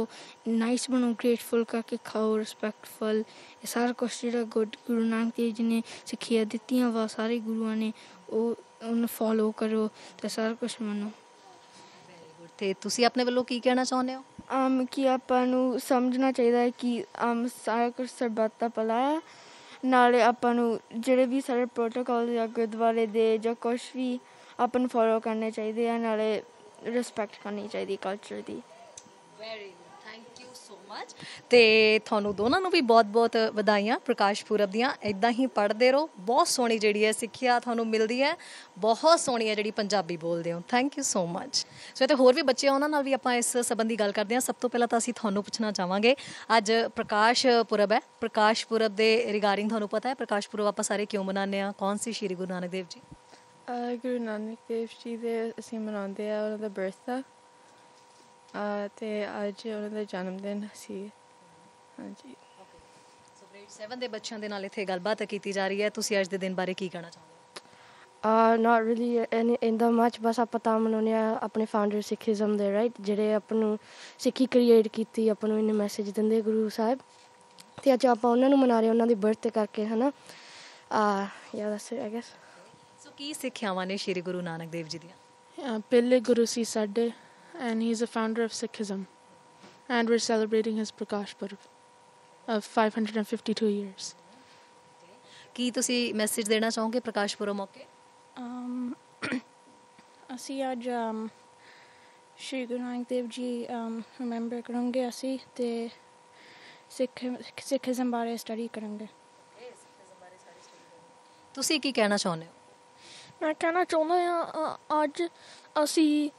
नाइस बनो ग्रेटफुल करके ਖਾਓ ਰਿਸਪੈਕਟਫੁਲ ਇਹ ਸਾਰਾ ਕੁਝ ਜਿਹੜਾ ਗੁਰੂ ਨਾਨਕ ਦੇਵ ਜੀ ਨੇ ਸਿੱਖਿਆ ਦਿੱਤੀਆਂ ਵਾ ਸਾਰੇ ਗੁਰੂਆਂ ਨੇ ਉਹ ਉਹਨੂੰ ਫੋਲੋ ਕਰੋ ਤੇ ਸਾਰਾ ਕੁਝ ਮੰਨੋ ਤੇ ਤੁਸੀਂ ਆਪਣੇ ਵੱਲੋਂ ਕੀ ਕਹਿਣਾ ਚਾਹੁੰਦੇ ਹੋ ਆਮ ਕਿ ਆਪਾਂ ਨੂੰ ਸਮਝਣਾ ਚਾਹੀਦਾ ਹੈ ਕਿ ਆਮ ਸਾਰਾ ਕੁਝ ਸਰਬੱਤ ਦਾ ਭਲਾ ਹੈ ਨਾਲੇ ਆਪਾਂ ਨੂੰ ਜਿਹੜੇ ਵੀ ਸਾਰੇ ਪ੍ਰੋਟੋਕਾਲ ਜਾਂ ਗੁਰਦੁਆਰੇ ਦੇ ਜਾਂ ਕੁਝ ਵੀ ਆਪਾਂ ਨੂੰ ਫੋਲੋ ਕਰਨੇ ਚਾਹੀਦੇ ਆ ਨਾਲੇ ਰਿਸਪੈਕਟ ਕਰਨੀ ਚਾਹੀਦੀ ਕਲਚਰ ਦੀ very thank you so much ਤੇ ਤੁਹਾਨੂੰ ਦੋਨਾਂ ਨੂੰ ਵੀ ਬਹੁਤ-ਬਹੁਤ ਵਧਾਈਆਂ ਪ੍ਰਕਾਸ਼ ਪੂਰਬ ਦੀਆਂ ਇਦਾਂ ਹੀ ਪੜ੍ਹਦੇ ਰਹੋ ਬਹੁਤ ਸੋਹਣੀ ਜਿਹੜੀ ਹੈ ਸਿੱਖਿਆ ਤੁਹਾਨੂੰ ਮਿਲਦੀ ਹੈ ਬਹੁਤ ਸੋਹਣੀ ਹੈ ਜਿਹੜੀ ਪੰਜਾਬੀ ਬੋਲਦੇ ਹੋ thank you so much so ਤੇ ਹੋਰ ਵੀ ਬੱਚੇ ਆ ਉਹਨਾਂ ਨਾਲ ਵੀ ਆਪਾਂ ਇਸ ਸੰਬੰਧੀ ਗੱਲ ਕਰਦੇ ਹਾਂ ਸਭ ਤੋਂ ਪਹਿਲਾਂ ਤਾਂ ਅਸੀਂ ਤੁਹਾਨੂੰ ਪੁੱਛਣਾ ਚਾਹਾਂਗੇ ਅੱਜ ਪ੍ਰਕਾਸ਼ ਪੂਰਬ ਹੈ ਪ੍ਰਕਾਸ਼ ਪੂਰਬ ਦੇ ਰਿਗਾਰਡਿੰਗ ਤੁਹਾਨੂੰ ਪਤਾ ਹੈ ਪ੍ਰਕਾਸ਼ ਪੂਰਬ ਆਪਾਂ ਸਾਰੇ ਕਿਉਂ ਮਨਾਉਂਦੇ ਆ ਕੌਣ ਸੀ ਸ਼੍ਰੀ ਗੁਰੂ ਨਾਨਕ ਦੇਵ ਜੀ ਗੁਰੂ ਨਾਨਕ ਦੇਵ ਜੀ ਦੇ ਅਸੀਂ ਮਨਾਉਂਦੇ ਆ ਉਹਨਾਂ ਦਾ ਬਰਥਡੇ ਤੇ ਅੱਜ ਉਹਨਾਂ ਦਾ ਜਨਮ ਦਿਨ ਸੀ ਹਾਂਜੀ ਸੋ ਗ੍ਰੇਡ 7 ਦੇ ਬੱਚਿਆਂ ਦੇ ਨਾਲ ਇੱਥੇ ਗੱਲਬਾਤ ਕੀਤੀ ਜਾ ਰਹੀ ਹੈ ਤੁਸੀਂ ਅੱਜ ਦੇ ਦਿਨ ਬਾਰੇ ਕੀ ਕਹਿਣਾ ਚਾਹੁੰਦੇ uh, ਹੋ ਆ ਨਾਟ ਰੀਲੀ ਇਨ ਦਾ ਮੱਚ ਬਸ ਆ ਪਤਾ ਮਨੋਂ ਆ ਆਪਣੇ ਫਾਊਂਡਰ ਸਿੱਖੀਜ਼ਮ ਦੇ ਰਾਈਟ ਜਿਹੜੇ ਆਪ ਨੂੰ ਸਿੱਖੀ ਕ੍ਰੀਏਟ ਕੀਤੀ ਆਪ ਨੂੰ ਇਹਨੇ ਮੈਸੇਜ ਦਿੰਦੇ ਗੁਰੂ ਸਾਹਿਬ ਤੇ ਅੱਜ ਆਪਾਂ ਉਹਨਾਂ ਨੂੰ ਮਨਾ ਰਹੇ ਉਹਨਾਂ ਦੀ ਬਰਥਡੇ ਕਰਕੇ ਹਨਾ ਆ ਯਾ ਦੱਸ ਆਈ ਗੈਸ ਕੀ ਸਿੱਖਿਆਵਾਂ ਨੇ ਸ਼੍ਰੀ ਗੁਰੂ ਨਾਨਕ ਦੇਵ ਜੀ ਦੀਆਂ ਪਹਿਲੇ ਗੁਰੂ ਸੀ ਸਾਡੇ and he is a founder of Sikhism and we are celebrating his Prakash Purab of 552 years ਕੀ ਤੁਸੀਂ ਮੈਸੇਜ ਦੇਣਾ ਚਾਹੋਗੇ ਪ੍ਰਕਾਸ਼ ਪੁਰਬ ਮੌਕੇ um, ਅਸੀਂ ਅੱਜ um, ਸ਼੍ਰੀ ਗੁਰੂ ਨਾਨਕ ਦੇਵ ਜੀ ਅਮ ਰਿਮੈਂਬਰ ਕਰਾਂਗੇ ਅਸੀਂ ਤੇ ਸਿੱਖ ਸਿੱਖਿਜ਼ਮ ਬਾਰੇ ਸਟੱਡੀ ਕਰਾਂਗੇ ਤੁਸੀਂ ਕੀ ਕਹਿਣਾ ਚਾਹੁੰਦੇ ਹੋ ਮੈਂ ਕਹਿਣਾ ਚਾਹੁੰਦਾ ਹਾਂ ਅੱਜ ਅਸੀਂ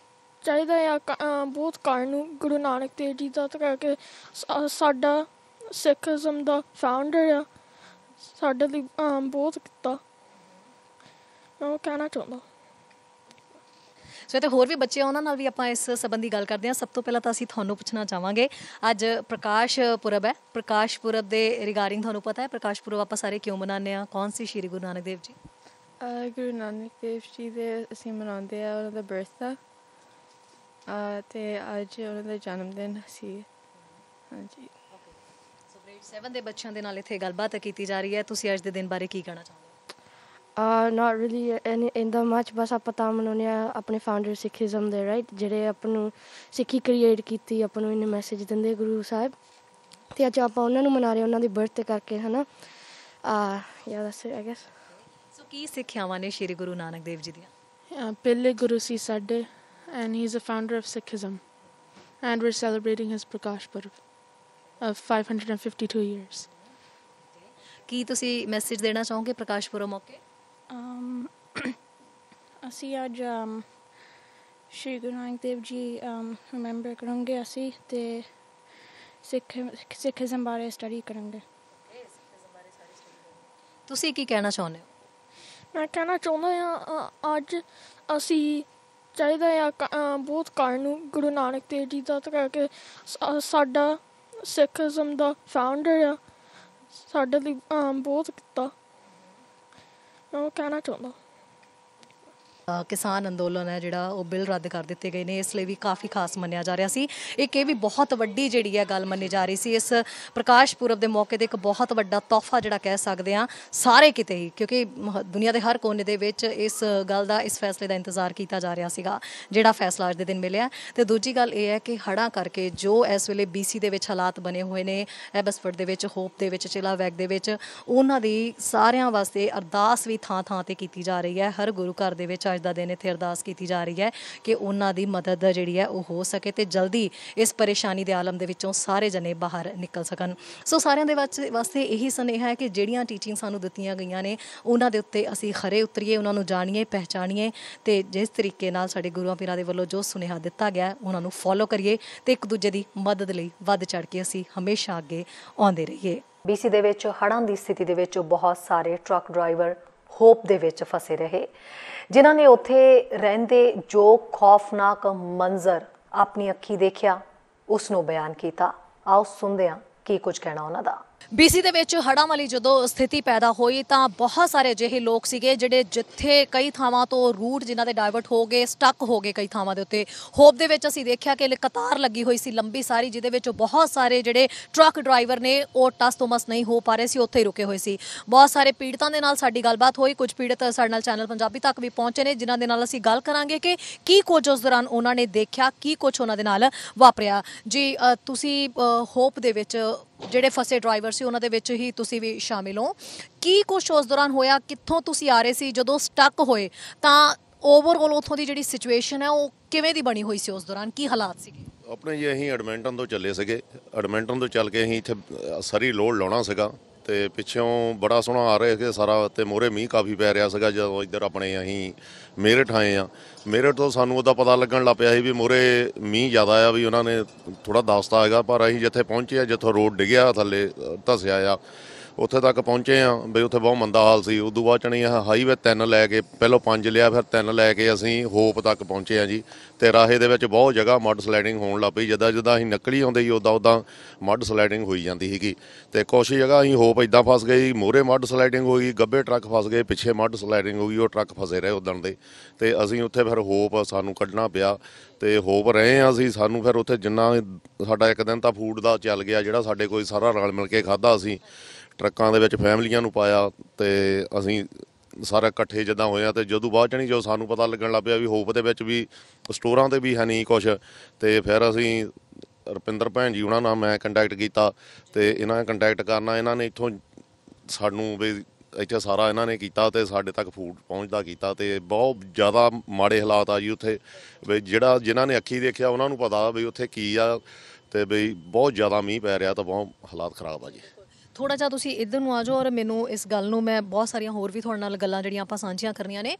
ਚਾਹੀਦਾ ਆ ਬਹੁਤ ਕਾਰਨ ਨੂੰ ਗੁਰੂ ਨਾਨਕ ਦੇਵ ਜੀ ਦਾ ਕਰਕੇ ਸਾਡਾ ਸਿੱਖਜ਼ਮ ਦਾ ਫਾਊਂਡਰ ਆ ਸਾਡੇ ਲਈ ਬਹੁਤ ਕੀਤਾ ਮੈਂ ਕਹਿਣਾ ਚਾਹੁੰਦਾ ਸੋ ਤੇ ਹੋਰ ਵੀ ਬੱਚੇ ਉਹਨਾਂ ਨਾਲ ਵੀ ਆਪਾਂ ਇਸ ਸੰਬੰਧੀ ਗੱਲ ਕਰਦੇ ਹਾਂ ਸਭ ਤੋਂ ਪਹਿਲਾਂ ਤਾਂ ਅਸੀਂ ਤੁਹਾਨੂੰ ਪੁੱਛਣਾ ਚਾਹਾਂਗੇ ਅੱਜ ਪ੍ਰਕਾਸ਼ ਪੁਰਬ ਹੈ ਪ੍ਰਕਾਸ਼ ਪੁਰਬ ਦੇ ਰਿਗਾਰਡਿੰਗ ਤੁਹਾਨੂੰ ਪਤਾ ਹੈ ਪ੍ਰਕਾਸ਼ ਪੁਰਬ ਆਪਾਂ ਸਾਰੇ ਕਿਉਂ ਮਨਾਉਂਦੇ ਆ ਕੌਣ ਸੀ ਸ਼੍ਰੀ ਗੁਰੂ ਨਾਨਕ ਦੇਵ ਜੀ ਗੁਰੂ ਨਾਨਕ ਦੇਵ ਜੀ ਦੇ ਅਸੀਂ ਮਨਾਉਂਦੇ ਆ ਉਹਨਾਂ ਦਾ ਬਰਥਡੇ ਤੇ ਅੱਜ ਉਹਨਾਂ ਦਾ ਜਨਮ ਦਿਨ ਸੀ ਹਾਂਜੀ ਸੋ ਗ੍ਰੇਡ 7 ਦੇ ਬੱਚਿਆਂ ਦੇ ਨਾਲ ਇੱਥੇ ਗੱਲਬਾਤ ਕੀਤੀ ਜਾ ਰਹੀ ਹੈ ਤੁਸੀਂ ਅੱਜ ਦੇ ਦਿਨ ਬਾਰੇ ਕੀ ਕਹਿਣਾ ਚਾਹੁੰਦੇ ਆ ਨਾਟ ਰੀਲੀ ਇਨ ਦਾ ਮੱਚ ਬਸ ਆਪਾਂ ਤਾਂ ਮਨਾਉਂਦੇ ਆ ਆਪਣੇ ਫਾਊਂਡਰ ਸਿੱਖੀਜ਼ਮ ਦੇ ਰਾਈਟ ਜਿਹੜੇ ਆਪ ਨੂੰ ਸਿੱਖੀ ਕ੍ਰੀਏਟ ਕੀਤੀ ਆਪ ਨੂੰ ਇਹਨੇ ਮੈਸੇਜ ਦਿੰਦੇ ਗੁਰੂ ਸਾਹਿਬ ਤੇ ਅੱਜ ਆਪਾਂ ਉਹਨਾਂ ਨੂੰ ਮਨਾ ਰਹੇ ਉਹਨਾਂ ਦੀ ਬਰਥਡੇ ਕਰਕੇ ਹਨਾ ਆ ਯਾ ਦੱਸ ਆਈ ਗੈਸ ਕੀ ਸਿੱਖਿਆਵਾਂ ਨੇ ਸ਼੍ਰੀ ਗੁਰੂ ਨਾਨਕ ਦੇਵ ਜੀ ਦੀਆਂ ਪਹਿਲੇ ਗੁਰੂ ਸੀ ਸਾਡੇ and he is a founder of Sikhism and we are celebrating his Prakash Purab of 552 years ਕੀ ਤੁਸੀਂ ਮੈਸੇਜ ਦੇਣਾ ਚਾਹੋਗੇ ਪ੍ਰਕਾਸ਼ ਪੁਰਬ ਮੌਕੇ ਅਸੀਂ ਅੱਜ ਸ਼੍ਰੀ ਗੁਰੂ ਨਾਨਕ ਦੇਵ ਜੀ ਅਮ ਰਿਮੈਂਬਰ ਕਰਾਂਗੇ ਅਸੀਂ ਤੇ ਸਿੱਖ ਸਿੱਖਿਜ਼ਮ ਬਾਰੇ ਸਟੱਡੀ ਕਰਾਂਗੇ ਤੁਸੀਂ ਕੀ ਕਹਿਣਾ ਚਾਹੁੰਦੇ ਹੋ ਮੈਂ ਕਹਿਣਾ ਚਾਹੁੰਦਾ ਹਾਂ ਅੱਜ ਅਸੀਂ ਚਾਹੀਦਾ ਆ ਬਹੁਤ ਕਾਰਨ ਨੂੰ ਗੁਰੂ ਨਾਨਕ ਦੇਵ ਜੀ ਦਾ ਕਰਕੇ ਸਾਡਾ ਸਿੱਖਜ਼ਮ ਦਾ ਫਾਊਂਡਰ ਆ ਸਾਡੇ ਲਈ ਬਹੁਤ ਕੀਤਾ ਮੈਂ ਕਹਿਣਾ ਚਾਹੁੰਦਾ ਕਿਸਾਨ ਅੰਦੋਲਨ ਹੈ ਜਿਹੜਾ ਉਹ ਬਿੱਲ ਰੱਦ ਕਰ ਦਿੱਤੇ ਗਏ ਨੇ ਇਸ ਲਈ ਵੀ ਕਾਫੀ ਖਾਸ ਮੰਨਿਆ ਜਾ ਰਿਹਾ ਸੀ ਇੱਕ ਇਹ ਵੀ ਬਹੁਤ ਵੱਡੀ ਜਿਹੜੀ ਹੈ ਗੱਲ ਮੰਨੀ ਜਾ ਰਹੀ ਸੀ ਇਸ ਪ੍ਰਕਾਸ਼ ਪੁਰਬ ਦੇ ਮੌਕੇ ਤੇ ਇੱਕ ਬਹੁਤ ਵੱਡਾ ਤੋਹਫਾ ਜਿਹੜਾ ਕਹਿ ਸਕਦੇ ਆ ਸਾਰੇ ਕਿਤੇ ਹੀ ਕਿਉਂਕਿ ਦੁਨੀਆ ਦੇ ਹਰ ਕੋਨੇ ਦੇ ਵਿੱਚ ਇਸ ਗੱਲ ਦਾ ਇਸ ਫੈਸਲੇ ਦਾ ਇੰਤਜ਼ਾਰ ਕੀਤਾ ਜਾ ਰਿਹਾ ਸੀਗਾ ਜਿਹੜਾ ਫੈਸਲਾ ਅੱਜ ਦੇ ਦਿਨ ਮਿਲਿਆ ਤੇ ਦੂਜੀ ਗੱਲ ਇਹ ਹੈ ਕਿ ਹੜਾਂ ਕਰਕੇ ਜੋ ਇਸ ਵੇਲੇ ਬੀਸੀ ਦੇ ਵਿੱਚ ਹਾਲਾਤ ਬਣੇ ਹੋਏ ਨੇ ਐਬਸਫਰਡ ਦੇ ਵਿੱਚ ਹੋਪ ਦੇ ਵਿੱਚ ਚਿਲਾ ਵੈਗ ਦੇ ਵਿੱਚ ਉਹਨਾਂ ਦੀ ਸਾਰਿਆਂ ਵਾਸਤੇ ਅਰਦਾਸ ਵੀ ਥਾਂ ਥਾਂ ਤੇ ਕੀਤੀ ਜਾ ਰਹੀ ਹੈ ਹਰ ਗੁਰੂ ਘਰ ਦੇ ਵਿੱਚ ਅੱਜ ਦਾ ਦਿਨ ਤੇ ਅਰਦਾਸ ਕੀਤੀ ਜਾ ਰਹੀ ਹੈ ਕਿ ਉਹਨਾਂ ਦੀ ਮਦਦ ਜਿਹੜੀ ਹੈ ਉਹ ਹੋ ਸਕੇ ਤੇ ਜਲਦੀ ਇਸ ਪਰੇਸ਼ਾਨੀ ਦੇ ਆਲਮ ਦੇ ਵਿੱਚੋਂ ਸਾਰੇ ਜਣੇ ਬਾਹਰ ਨਿਕਲ ਸਕਣ ਸੋ ਸਾਰਿਆਂ ਦੇ ਵਾਸਤੇ ਇਹੀ ਸੁਨੇਹਾ ਹੈ ਕਿ ਜਿਹੜੀਆਂ ਟੀਚਿੰਗ ਸਾਨੂੰ ਦਿੱਤੀਆਂ ਗਈਆਂ ਨੇ ਉਹਨਾਂ ਦੇ ਉੱਤੇ ਅਸੀਂ ਖਰੇ ਉਤਰੀਏ ਉਹਨਾਂ ਨੂੰ ਜਾਣੀਏ ਪਹਿਚਾਣੀਏ ਤੇ ਜਿਸ ਤਰੀਕੇ ਨਾਲ ਸਾਡੇ ਗੁਰੂਆਂ ਪੀਰਾਂ ਦੇ ਵੱਲੋਂ ਜੋ ਸੁਨੇਹਾ ਦਿੱਤਾ ਗਿਆ ਉਹਨਾਂ ਨੂੰ ਫੋਲੋ ਕਰੀਏ ਤੇ ਇੱਕ ਦੂਜੇ ਦੀ ਮਦਦ ਲਈ ਵੱਧ ਚੜ ਕੇ ਅਸੀਂ ਹਮੇਸ਼ਾ ਅੱਗੇ ਆਉਂਦੇ ਰਹੀਏ ਬੀਸੀ ਦੇ ਵਿੱਚ ਹੜਾਂ ਦੀ ਸਥਿਤੀ ਦੇ ਵਿੱਚ ਬਹੁਤ ਸਾਰੇ ਟਰੱਕ ਡਰਾਈਵਰ ਹੋਪ ਦੇ ਵਿੱਚ ਫਸੇ ਰਹੇ ਜਿਨ੍ਹਾਂ ਨੇ ਉੱਥੇ ਰਹਿੰਦੇ ਜੋ ਖੌਫਨਾਕ ਮੰਜ਼ਰ ਆਪਣੀ ਅੱਖੀ ਦੇਖਿਆ ਉਸ ਨੂੰ ਬਿਆਨ ਕੀਤਾ ਆਓ ਸੁਣਦੇ ਹਾਂ ਕੀ ਕੁਝ ਕਹਿਣਾ ਉਹਨਾਂ ਦਾ ਬੀਸੀ ਦੇ ਵਿੱਚ ਹੜਾਂ ਵਾਲੀ ਜਦੋਂ ਸਥਿਤੀ ਪੈਦਾ ਹੋਈ ਤਾਂ ਬਹੁਤ ਸਾਰੇ ਅਜਿਹੇ ਲੋਕ ਸੀਗੇ ਜਿਹੜੇ ਜਿੱਥੇ ਕਈ ਥਾਵਾਂ ਤੋਂ ਰੂਟ ਜਿਨ੍ਹਾਂ ਦੇ ਡਾਇਵਰਟ ਹੋ ਗਏ ਸਟਕ ਹੋ ਗਏ ਕਈ ਥਾਵਾਂ ਦੇ ਉੱਤੇ ਹੋਪ ਦੇ ਵਿੱਚ ਅਸੀਂ ਦੇਖਿਆ ਕਿ ਕਤਾਰ ਲੱਗੀ ਹੋਈ ਸੀ ਲੰਬੀ ਸਾਰੀ ਜਿਹਦੇ ਵਿੱਚ ਬਹੁਤ ਸਾਰੇ ਜਿਹੜੇ ਟਰੱਕ ਡਰਾਈਵਰ ਨੇ ਉਹ ਟਸ ਤੋਂ ਮਸ ਨਹੀਂ ਹੋ ਪਾ ਰਹੇ ਸੀ ਉੱਥੇ ਹੀ ਰੁਕੇ ਹੋਏ ਸੀ ਬਹੁਤ ਸਾਰੇ ਪੀੜਤਾਂ ਦੇ ਨਾਲ ਸਾਡੀ ਗੱਲਬਾਤ ਹੋਈ ਕੁਝ ਪੀੜਤ ਸਾਡੇ ਨਾਲ ਚੈਨਲ ਪੰਜਾਬੀ ਤੱਕ ਵੀ ਪਹੁੰਚੇ ਨੇ ਜਿਨ੍ਹਾਂ ਦੇ ਨਾਲ ਅਸੀਂ ਗੱਲ ਕਰਾਂਗੇ ਕਿ ਕੀ ਕੁਝ ਉਸ ਦੌਰਾਨ ਉਹਨਾਂ ਨੇ ਦੇਖਿਆ ਕੀ ਕੁਝ ਉਹਨਾਂ ਦੇ ਨਾਲ ਵਾਪਰਿਆ ਜੀ ਤੁਸੀਂ ਹੋਪ ਦੇ ਵਿੱਚ ਜਿਹੜੇ ਫਸੇ ਡਰਾਈਵਰ ਸੀ ਉਹਨਾਂ ਦੇ ਵਿੱਚ ਹੀ ਤੁਸੀਂ ਵੀ ਸ਼ਾਮਿਲ ਹੋ ਕੀ ਕੁਝ ਉਸ ਦੌਰਾਨ ਹੋਇਆ ਕਿੱਥੋਂ ਤੁਸੀਂ ਆ ਰਹੇ ਸੀ ਜਦੋਂ ਸਟਕ ਹੋਏ ਤਾਂ ਓਵਰਆਲ ਉਥੋਂ ਦੀ ਜਿਹੜੀ ਸਿਚੁਏਸ਼ਨ ਹੈ ਉਹ ਕਿਵੇਂ ਦੀ ਬਣੀ ਹੋਈ ਸੀ ਉਸ ਦੌਰਾਨ ਕੀ ਹਾਲਾਤ ਸੀਗੇ ਆਪਣੇ ਜੀ ਅਸੀਂ ਐਡਮਿੰਟਨ ਤੋਂ ਚੱਲੇ ਸੀਗੇ ਐਡਮਿੰਟਨ ਤੋਂ ਚੱਲ ਕੇ ਅਸੀਂ ਇੱਥੇ ਸਾਰੀ ਲੋਡ ਲਾਉਣਾ ਸੀਗਾ ਤੇ ਪਿੱਛੋਂ ਬੜਾ ਸੋਹਣਾ ਆ ਰਿਹਾ ਸੀ ਸਾਰਾ ਤੇ ਮੋਰੇ ਮੀਂਹ ਕਾਫੀ ਪੈ ਰਿਹਾ ਸੀਗਾ ਜਦੋਂ ਇੱਧਰ ਆਪਣੇ ਅਸੀਂ ਮੇਰਠ ਆਏ ਆ ਮੇਰਠ ਤੋਂ ਸਾਨੂੰ ਉਹਦਾ ਪਤਾ ਲੱਗਣ ਲੱਗ ਪਿਆ ਸੀ ਵੀ ਮੋਰੇ ਮੀਂਹ ਜ਼ਿਆਦਾ ਆ ਵੀ ਉਹਨਾਂ ਨੇ ਥੋੜਾ ਦੱਸਤਾ ਹੈਗਾ ਪਰ ਅਸੀਂ ਜਿੱਥੇ ਪਹੁੰਚੇ ਆ ਜਿੱਥੋਂ ਰੋਡ ਡਿਗਿਆ ਥੱਲੇ ਧਸਿਆ ਆ ਉੱਥੇ ਤੱਕ ਪਹੁੰਚੇ ਆ ਵੀ ਉੱਥੇ ਬਹੁਤ ਮੰਦਾ ਹਾਲ ਸੀ ਉਦੋਂ ਬਾਅਦ ਚਣੀ ਹਾਈਵੇ 3 ਲੈ ਕੇ ਪਹਿਲਾਂ 5 ਲਿਆ ਫਿਰ 3 ਲੈ ਕੇ ਅਸੀਂ ਹੋਪ ਤੱਕ ਪਹੁੰਚੇ ਆ ਜੀ ਤੇ ਰਾਹੇ ਦੇ ਵਿੱਚ ਬਹੁਤ ਜਗ੍ਹਾ ਮੱਡ ਸਲਾਈਡਿੰਗ ਹੋਣ ਲੱਗ ਪਈ ਜਦਾਂ ਜਦਾਂ ਅਸੀਂ ਨਕਲੀ ਆਉਂਦੇ ਸੀ ਉਦਾਂ ਉਦਾਂ ਮੱਡ ਸਲਾਈਡਿੰਗ ਹੋਈ ਜਾਂਦੀ ਸੀਗੀ ਤੇ ਕੁਝ ਜਗ੍ਹਾ ਅਸੀਂ ਹੋਪ ਇਦਾਂ ਫਸ ਗਏ ਮੋਰੇ ਮੱਡ ਸਲਾਈਡਿੰਗ ਹੋ ਗਈ ਗੱਬੇ ਟਰੱਕ ਫਸ ਗਏ ਪਿੱਛੇ ਮੱਡ ਸਲਾਈਡਿੰਗ ਹੋ ਗਈ ਉਹ ਟਰੱਕ ਫਸੇ ਰਹੇ ਉਦਣ ਦੇ ਤੇ ਅਸੀਂ ਉੱਥੇ ਫਿਰ ਹੋਪ ਸਾਨੂੰ ਕੱਢਣਾ ਪਿਆ ਤੇ ਹੋਪ ਰਹੇ ਆ ਅਸੀਂ ਸਾਨੂੰ ਫਿਰ ਉੱਥੇ ਜਿੰਨਾ ਸਾਡਾ ਇੱਕ ਦਿਨ ਤਾਂ ਫੂਡ ਦਾ ਚੱਲ ਗਿਆ ਜਿਹੜਾ ਸਾਡੇ ਕੋਈ ਸਾਰਾ ਰਲ ਮਿਲ ਕੇ ਖਾਦਾ ਅਸੀਂ ਟਰੱਕਾਂ ਦੇ ਵਿੱਚ ਫੈਮਲੀਆਂ ਨੂੰ ਪਾਇਆ ਤੇ ਅਸੀਂ ਸਾਰੇ ਇਕੱਠੇ ਜਦਾਂ ਹੋਏ ਆ ਤੇ ਜਦੋਂ ਬਾਅਦ ਚਣੀ ਜੋ ਸਾਨੂੰ ਪਤਾ ਲੱਗਣ ਲੱਗ ਪਿਆ ਵੀ ਹੋਪ ਦੇ ਵਿੱਚ ਵੀ ਸਟੋਰਾਂ ਤੇ ਵੀ ਹੈ ਨਹੀਂ ਕੁਝ ਤੇ ਫਿਰ ਅਸੀਂ ਰਪਿੰਦਰ ਭੈਣ ਜੀ ਉਹਨਾਂ ਨਾਲ ਮੈਂ ਕੰਟੈਕਟ ਕੀਤਾ ਤੇ ਇਹਨਾਂ ਨੇ ਕੰਟੈਕਟ ਕਰਨਾ ਇਹਨਾਂ ਨੇ ਇੱਥੋਂ ਸਾਨੂੰ ਵੀ ਇੱਥੇ ਸਾਰਾ ਇਹਨਾਂ ਨੇ ਕੀਤਾ ਤੇ ਸਾਡੇ ਤੱਕ ਫੂਡ ਪਹੁੰਚਦਾ ਕੀਤਾ ਤੇ ਬਹੁਤ ਜ਼ਿਆਦਾ ਮਾੜੇ ਹਾਲਾਤ ਆ ਜੀ ਉੱਥੇ ਵੀ ਜਿਹੜਾ ਜਿਨ੍ਹਾਂ ਨੇ ਅੱਖੀ ਦੇਖਿਆ ਉਹਨਾਂ ਨੂੰ ਪਤਾ ਵੀ ਉੱਥੇ ਕੀ ਆ ਤੇ ਵੀ ਬਹੁਤ ਜ਼ਿਆਦਾ ਮੀਂਹ ਪੈ ਰਿਹਾ ਤਾਂ ਬਹੁਤ ਹਾਲਾਤ ਖਰਾਬ ਆ ਜੀ ਥੋੜਾ ਜਿਹਾ ਤੁਸੀਂ ਇੱਧਰ ਨੂੰ ਆ ਜਾਓ ਔਰ ਮੈਨੂੰ ਇਸ ਗੱਲ ਨੂੰ ਮੈਂ ਬਹੁਤ ਸਾਰੀਆਂ ਹੋਰ ਵੀ ਤੁਹਾਡੇ ਨਾਲ ਗੱਲਾਂ ਜਿਹੜੀਆਂ ਆਪਾਂ ਸਾਂਝੀਆਂ ਕਰਨੀਆਂ ਨੇ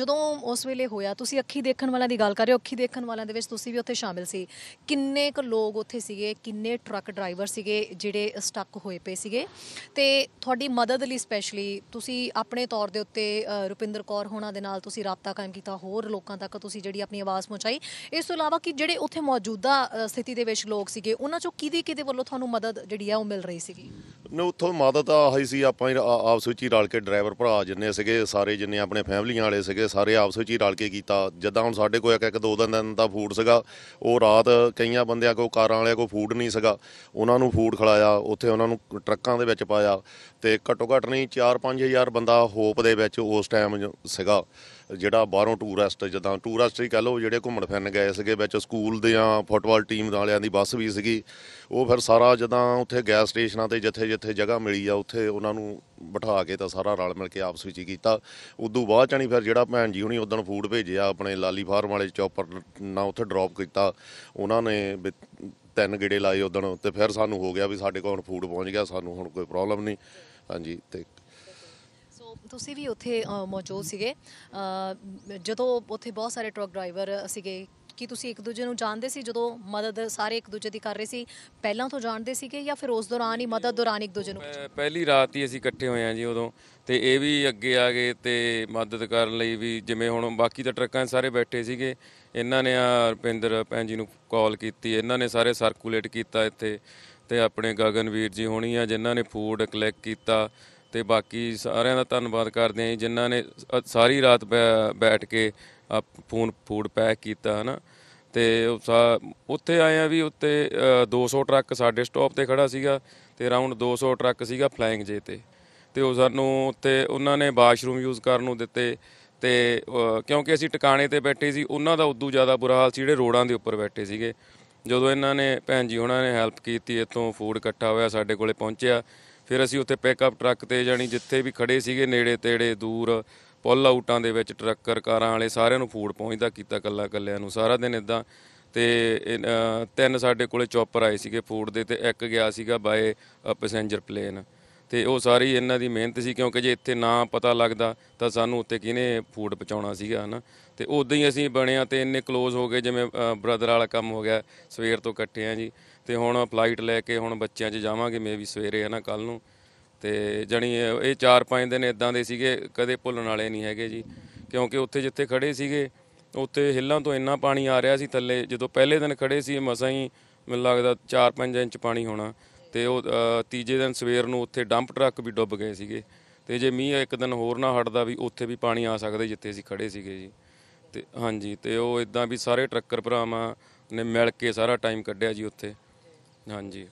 ਜਦੋਂ ਉਸ ਵੇਲੇ ਹੋਇਆ ਤੁਸੀਂ ਅੱਖੀ ਦੇਖਣ ਵਾਲਿਆਂ ਦੀ ਗੱਲ ਕਰ ਰਹੇ ਹੋ ਅੱਖੀ ਦੇਖਣ ਵਾਲਿਆਂ ਦੇ ਵਿੱਚ ਤੁਸੀਂ ਵੀ ਉੱਥੇ ਸ਼ਾਮਿਲ ਸੀ ਕਿੰਨੇ ਕੁ ਲੋਕ ਉੱਥੇ ਸੀਗੇ ਕਿੰਨੇ ਟਰੱਕ ਡਰਾਈਵਰ ਸੀਗੇ ਜਿਹੜੇ ਸਟਕ ਹੋਏ ਪਏ ਸੀਗੇ ਤੇ ਤੁਹਾਡੀ ਮਦਦ ਲਈ ਸਪੈਸ਼ਲੀ ਤੁਸੀਂ ਆਪਣੇ ਤੌਰ ਦੇ ਉੱਤੇ ਰੁਪਿੰਦਰ ਕੌਰ ਹੋਣਾ ਦੇ ਨਾਲ ਤੁਸੀਂ ਰابطਾ ਕਾਇਮ ਕੀਤਾ ਹੋਰ ਲੋਕਾਂ ਤੱਕ ਤੁਸੀਂ ਜਿਹੜੀ ਆਪਣੀ ਆਵਾਜ਼ ਪਹੁੰਚਾਈ ਇਸ ਤੋਂ ਇਲਾਵਾ ਕਿ ਜਿਹੜੇ ਉੱਥੇ ਮੌਜੂਦਾ ਸਥਿਤੀ ਦੇ ਵਿੱਚ ਲੋਕ ਸੀਗੇ ਉਹਨਾਂ ਚੋਂ ਕਿਹਦੇ ਕਿਹਦੇ ਵੱਲੋਂ ਤੁਹਾਨੂੰ ਮਦਦ ਜਿਹੜੀ ਆ ਉਹ ਮਿਲ ਰਹੀ ਸੀਗੀ ਨੇ ਉੱਥੋਂ ਮਦਦ ਆਹੀ ਸੀ ਆਪਾਂ ਹੀ ਆ- ਆਪਸ ਵਿੱਚ ਹੀ ਰਲ ਕੇ ਡਰਾਈਵਰ ਭਰਾ ਜਿੰਨੇ ਸੀਗੇ ਸਾਰੇ ਜਿੰਨੇ ਆਪਣੇ ਫੈਮਲੀਆਂ ਵਾਲੇ ਸੀਗੇ ਸਾਰੇ ਆਪਸ ਵਿੱਚ ਹੀ ਰਲ ਕੇ ਕੀਤਾ ਜਦਾਂ ਹੁਣ ਸਾਡੇ ਕੋਲ ਇੱਕ ਇੱਕ ਦੋ ਦਿਨ ਦਿਨ ਦਾ ਫੂਡ ਸੀਗਾ ਉਹ ਰਾਤ ਕਈਆਂ ਬੰਦਿਆਂ ਕੋਲ ਕਾਰਾਂ ਵਾਲਿਆਂ ਕੋਲ ਫੂਡ ਨਹੀਂ ਸੀਗਾ ਉਹਨਾਂ ਨੂੰ ਫੂਡ ਖਿਲਾਇਆ ਉੱਥੇ ਉਹਨਾਂ ਨੂੰ ਟਰੱਕਾਂ ਦੇ ਵਿੱਚ ਪਾਇਆ ਤੇ ਘੱਟੋ ਘੱਟ ਨਹੀਂ 4-5000 ਬੰਦਾ ਹੋਪ ਦੇ ਵਿੱਚ ਉਸ ਟਾਈਮ ਸੀਗਾ ਜਿਹੜਾ ਬਾਹਰੋਂ ਟੂਰਿਸਟ ਜਦਾਂ ਟੂਰਿਸਟ ਹੀ ਕਹ ਲਓ ਜਿਹੜੇ ਘੁੰਮਣ ਫਿਰਨ ਗਏ ਸੀਗੇ ਵਿੱਚ ਸਕੂਲ ਦੇ ਆ ਫੁੱਟਬਾਲ ਟੀਮ ਵਾਲਿਆਂ ਦੀ ਬੱਸ ਵੀ ਸੀਗੀ ਉਹ ਫਿਰ ਸਾਰਾ ਜਦਾਂ ਉੱਥੇ ਗੈਸ ਸਟੇਸ਼ਨਾਂ ਤੇ ਜਿੱਥੇ ਜਿੱਥੇ ਜਗ੍ਹਾ ਮਿਲੀ ਆ ਉੱਥੇ ਉਹਨਾਂ ਨੂੰ ਬਿਠਾ ਕੇ ਤਾਂ ਸਾਰਾ ਰਲ ਮਿਲ ਕੇ ਆਪਸ ਵਿੱਚ ਹੀ ਕੀਤਾ ਉਦੋਂ ਬਾਅਦ ਚਾਣੀ ਫਿਰ ਜਿਹੜਾ ਭੈਣ ਜੀ ਹੁਣੀ ਉਦੋਂ ਫੂਡ ਭੇਜਿਆ ਆਪਣੇ ਲਾਲੀ ਫਾਰਮ ਵਾਲੇ ਚੌਪਰ ਨਾ ਉੱਥੇ ਡ੍ਰੌਪ ਕੀਤਾ ਉਹਨਾਂ ਨੇ ਤਿੰਨ ਗੇੜੇ ਲਾਏ ਉਦੋਂ ਤੇ ਫਿਰ ਸਾਨੂੰ ਹੋ ਗਿਆ ਵੀ ਸਾਡੇ ਕੋਲ ਫੂਡ ਪਹੁੰਚ ਗਿਆ ਸਾਨੂੰ ਹੁਣ ਕੋਈ ਪ੍ਰੋਬਲਮ ਨਹੀਂ ਹਾਂਜੀ ਤੇ ਤੁਸੀਂ ਵੀ ਉੱਥੇ ਮੌਜੂਦ ਸੀਗੇ ਜਦੋਂ ਉੱਥੇ ਬਹੁਤ ਸਾਰੇ ਟਰੱਕ ਡਰਾਈਵਰ ਸੀਗੇ ਕੀ ਤੁਸੀਂ ਇੱਕ ਦੂਜੇ ਨੂੰ ਜਾਣਦੇ ਸੀ ਜਦੋਂ ਮਦਦ ਸਾਰੇ ਇੱਕ ਦੂਜੇ ਦੀ ਕਰ ਰਹੇ ਸੀ ਪਹਿਲਾਂ ਤੋਂ ਜਾਣਦੇ ਸੀਗੇ ਜਾਂ ਫਿਰ ਉਸ ਦੌਰਾਨ ਹੀ ਮਦਦ ਦੌਰਾਨ ਇੱਕ ਦੂਜੇ ਨੂੰ ਪਹਿਲੀ ਰਾਤ ਹੀ ਅਸੀਂ ਇਕੱਠੇ ਹੋਏ ਹਾਂ ਜੀ ਉਦੋਂ ਤੇ ਇਹ ਵੀ ਅੱਗੇ ਆ ਗਏ ਤੇ ਮਦਦ ਕਰਨ ਲਈ ਵੀ ਜਿਵੇਂ ਹੁਣ ਬਾਕੀ ਤਾਂ ਟਰੱਕਾਂ 'ਚ ਸਾਰੇ ਬੈਠੇ ਸੀਗੇ ਇਹਨਾਂ ਨੇ ਆ ਰਪਿੰਦਰ ਭੈਣ ਜੀ ਨੂੰ ਕਾਲ ਕੀਤੀ ਇਹਨਾਂ ਨੇ ਸਾਰੇ ਸਰਕੂਲੇਟ ਕੀਤਾ ਇੱਥੇ ਤੇ ਆਪਣੇ ਗਗਨਵੀਰ ਜੀ ਹੋਣੀ ਆ ਜਿਨ੍ਹਾਂ ਨੇ ਫੂਡ ਕਲੈਕ ਕੀਤਾ ਤੇ ਬਾਕੀ ਸਾਰਿਆਂ ਦਾ ਧੰਨਵਾਦ ਕਰਦੇ ਹਾਂ ਜਿਨ੍ਹਾਂ ਨੇ ਸਾਰੀ ਰਾਤ ਬੈਠ ਕੇ ਫੂਨ ਫੂਡ ਪੈਕ ਕੀਤਾ ਹਨਾ ਤੇ ਉੱਥੇ ਆਏ ਆ ਵੀ ਉੱਤੇ 200 ਟਰੱਕ ਸਾਡੇ ਸਟਾਪ ਤੇ ਖੜਾ ਸੀਗਾ ਤੇ ਅਰਾਊਂਡ 200 ਟਰੱਕ ਸੀਗਾ ਫਲਾਈਂਗ ਜੇ ਤੇ ਤੇ ਉਹ ਸਾਨੂੰ ਉੱਤੇ ਉਹਨਾਂ ਨੇ ਬਾਥਰੂਮ ਯੂਜ਼ ਕਰਨ ਨੂੰ ਦਿੱਤੇ ਤੇ ਕਿਉਂਕਿ ਅਸੀਂ ਟਿਕਾਣੇ ਤੇ ਬੈਠੇ ਸੀ ਉਹਨਾਂ ਦਾ ਉਦੋਂ ਜ਼ਿਆਦਾ ਬੁਰਾ ਹਾਲ ਸੀ ਜਿਹੜੇ ਰੋਡਾਂ ਦੇ ਉੱਪਰ ਬੈਠੇ ਸੀਗੇ ਜਦੋਂ ਇਹਨਾਂ ਨੇ ਭੈਣ ਜੀ ਉਹਨਾਂ ਨੇ ਹੈਲਪ ਕੀਤੀ ਇਤੋਂ ਫੂਡ ਇਕੱਠਾ ਹੋਇਆ ਸਾਡੇ ਕੋਲੇ ਪਹੁੰਚਿਆ ਫਿਰ ਅਸੀਂ ਉੱਥੇ ਪਿਕਅਪ ਟਰੱਕ ਤੇ ਜਾਨੀ ਜਿੱਥੇ ਵੀ ਖੜੇ ਸੀਗੇ ਨੇੜੇ ਤੇੜੇ ਦੂਰ ਪੁੱਲ ਆਊਟਾਂ ਦੇ ਵਿੱਚ ਟਰੱਕਰ ਕਾਰਾਂ ਵਾਲੇ ਸਾਰਿਆਂ ਨੂੰ ਫੂਡ ਪਹੁੰਚਦਾ ਕੀਤਾ ਕੱਲਾ ਕੱਲਿਆਂ ਨੂੰ ਸਾਰਾ ਦਿਨ ਇਦਾਂ ਤੇ ਤਿੰਨ ਸਾਡੇ ਕੋਲੇ ਚੌਪਰ ਆਏ ਸੀਗੇ ਫੂਡ ਦੇ ਤੇ ਇੱਕ ਗਿਆ ਸੀਗਾ ਬਾਏ ਪੈਸੇਂਜਰ ਪਲੇਨ ਤੇ ਉਹ ਸਾਰੀ ਇਹਨਾਂ ਦੀ ਮਿਹਨਤ ਸੀ ਕਿਉਂਕਿ ਜੇ ਇੱਥੇ ਨਾ ਪਤਾ ਲੱਗਦਾ ਤਾਂ ਸਾਨੂੰ ਉੱਤੇ ਕਿਹਨੇ ਫੂਡ ਪਹੁੰਚਾਉਣਾ ਸੀਗਾ ਹਨਾ ਤੇ ਉਦਾਂ ਹੀ ਅਸੀਂ ਬਣਿਆ ਤੇ ਇੰਨੇ ক্লোਜ਼ ਹੋ ਗਏ ਜਿਵੇਂ ਬ੍ਰਦਰ ਵਾਲਾ ਕੰਮ ਹੋ ਗਿਆ ਸਵੇਰ ਤੋਂ ਇਕੱਠੇ ਆ ਜੀ ਤੇ ਹੁਣ ਫਲਾਈਟ ਲੈ ਕੇ ਹੁਣ ਬੱਚਿਆਂ 'ਚ ਜਾਵਾਂਗੇ ਮੇ ਵੀ ਸਵੇਰੇ ਹੈ ਨਾ ਕੱਲ ਨੂੰ ਤੇ ਜਣੀ ਇਹ 4-5 ਦਿਨ ਇਦਾਂ ਦੇ ਸੀਗੇ ਕਦੇ ਭੁੱਲਣ ਵਾਲੇ ਨਹੀਂ ਹੈਗੇ ਜੀ ਕਿਉਂਕਿ ਉੱਥੇ ਜਿੱਥੇ ਖੜੇ ਸੀਗੇ ਉੱਥੇ ਹਿੱਲਾਂ ਤੋਂ ਇੰਨਾ ਪਾਣੀ ਆ ਰਿਹਾ ਸੀ ਥੱਲੇ ਜਦੋਂ ਪਹਿਲੇ ਦਿਨ ਖੜੇ ਸੀ ਮਸਾਂ ਹੀ ਮੈਨੂੰ ਲੱਗਦਾ 4-5 ਇੰਚ ਪਾਣੀ ਹੋਣਾ ਤੇ ਉਹ ਤੀਜੇ ਦਿਨ ਸਵੇਰ ਨੂੰ ਉੱਥੇ ਡੰਪ ਟਰੱਕ ਵੀ ਡੁੱਬ ਗਏ ਸੀਗੇ ਤੇ ਜੇ ਮੀਂਹ ਇੱਕ ਦਿਨ ਹੋਰ ਨਾ ਹਟਦਾ ਵੀ ਉੱਥੇ ਵੀ ਪਾਣੀ ਆ ਸਕਦਾ ਜਿੱਥੇ ਅਸੀਂ ਖੜੇ ਸੀਗੇ ਜੀ ਤੇ ਹਾਂਜੀ ਤੇ ਉਹ ਇਦਾਂ ਵੀ ਸਾਰੇ ਟਰੱਕਰ ਭਰਾਵਾਂ ਨੇ ਮਿਲ ਕੇ ਸਾਰਾ ਟਾਈਮ ਕੱਢਿਆ ਜੀ ਉੱਥੇ हाँ जी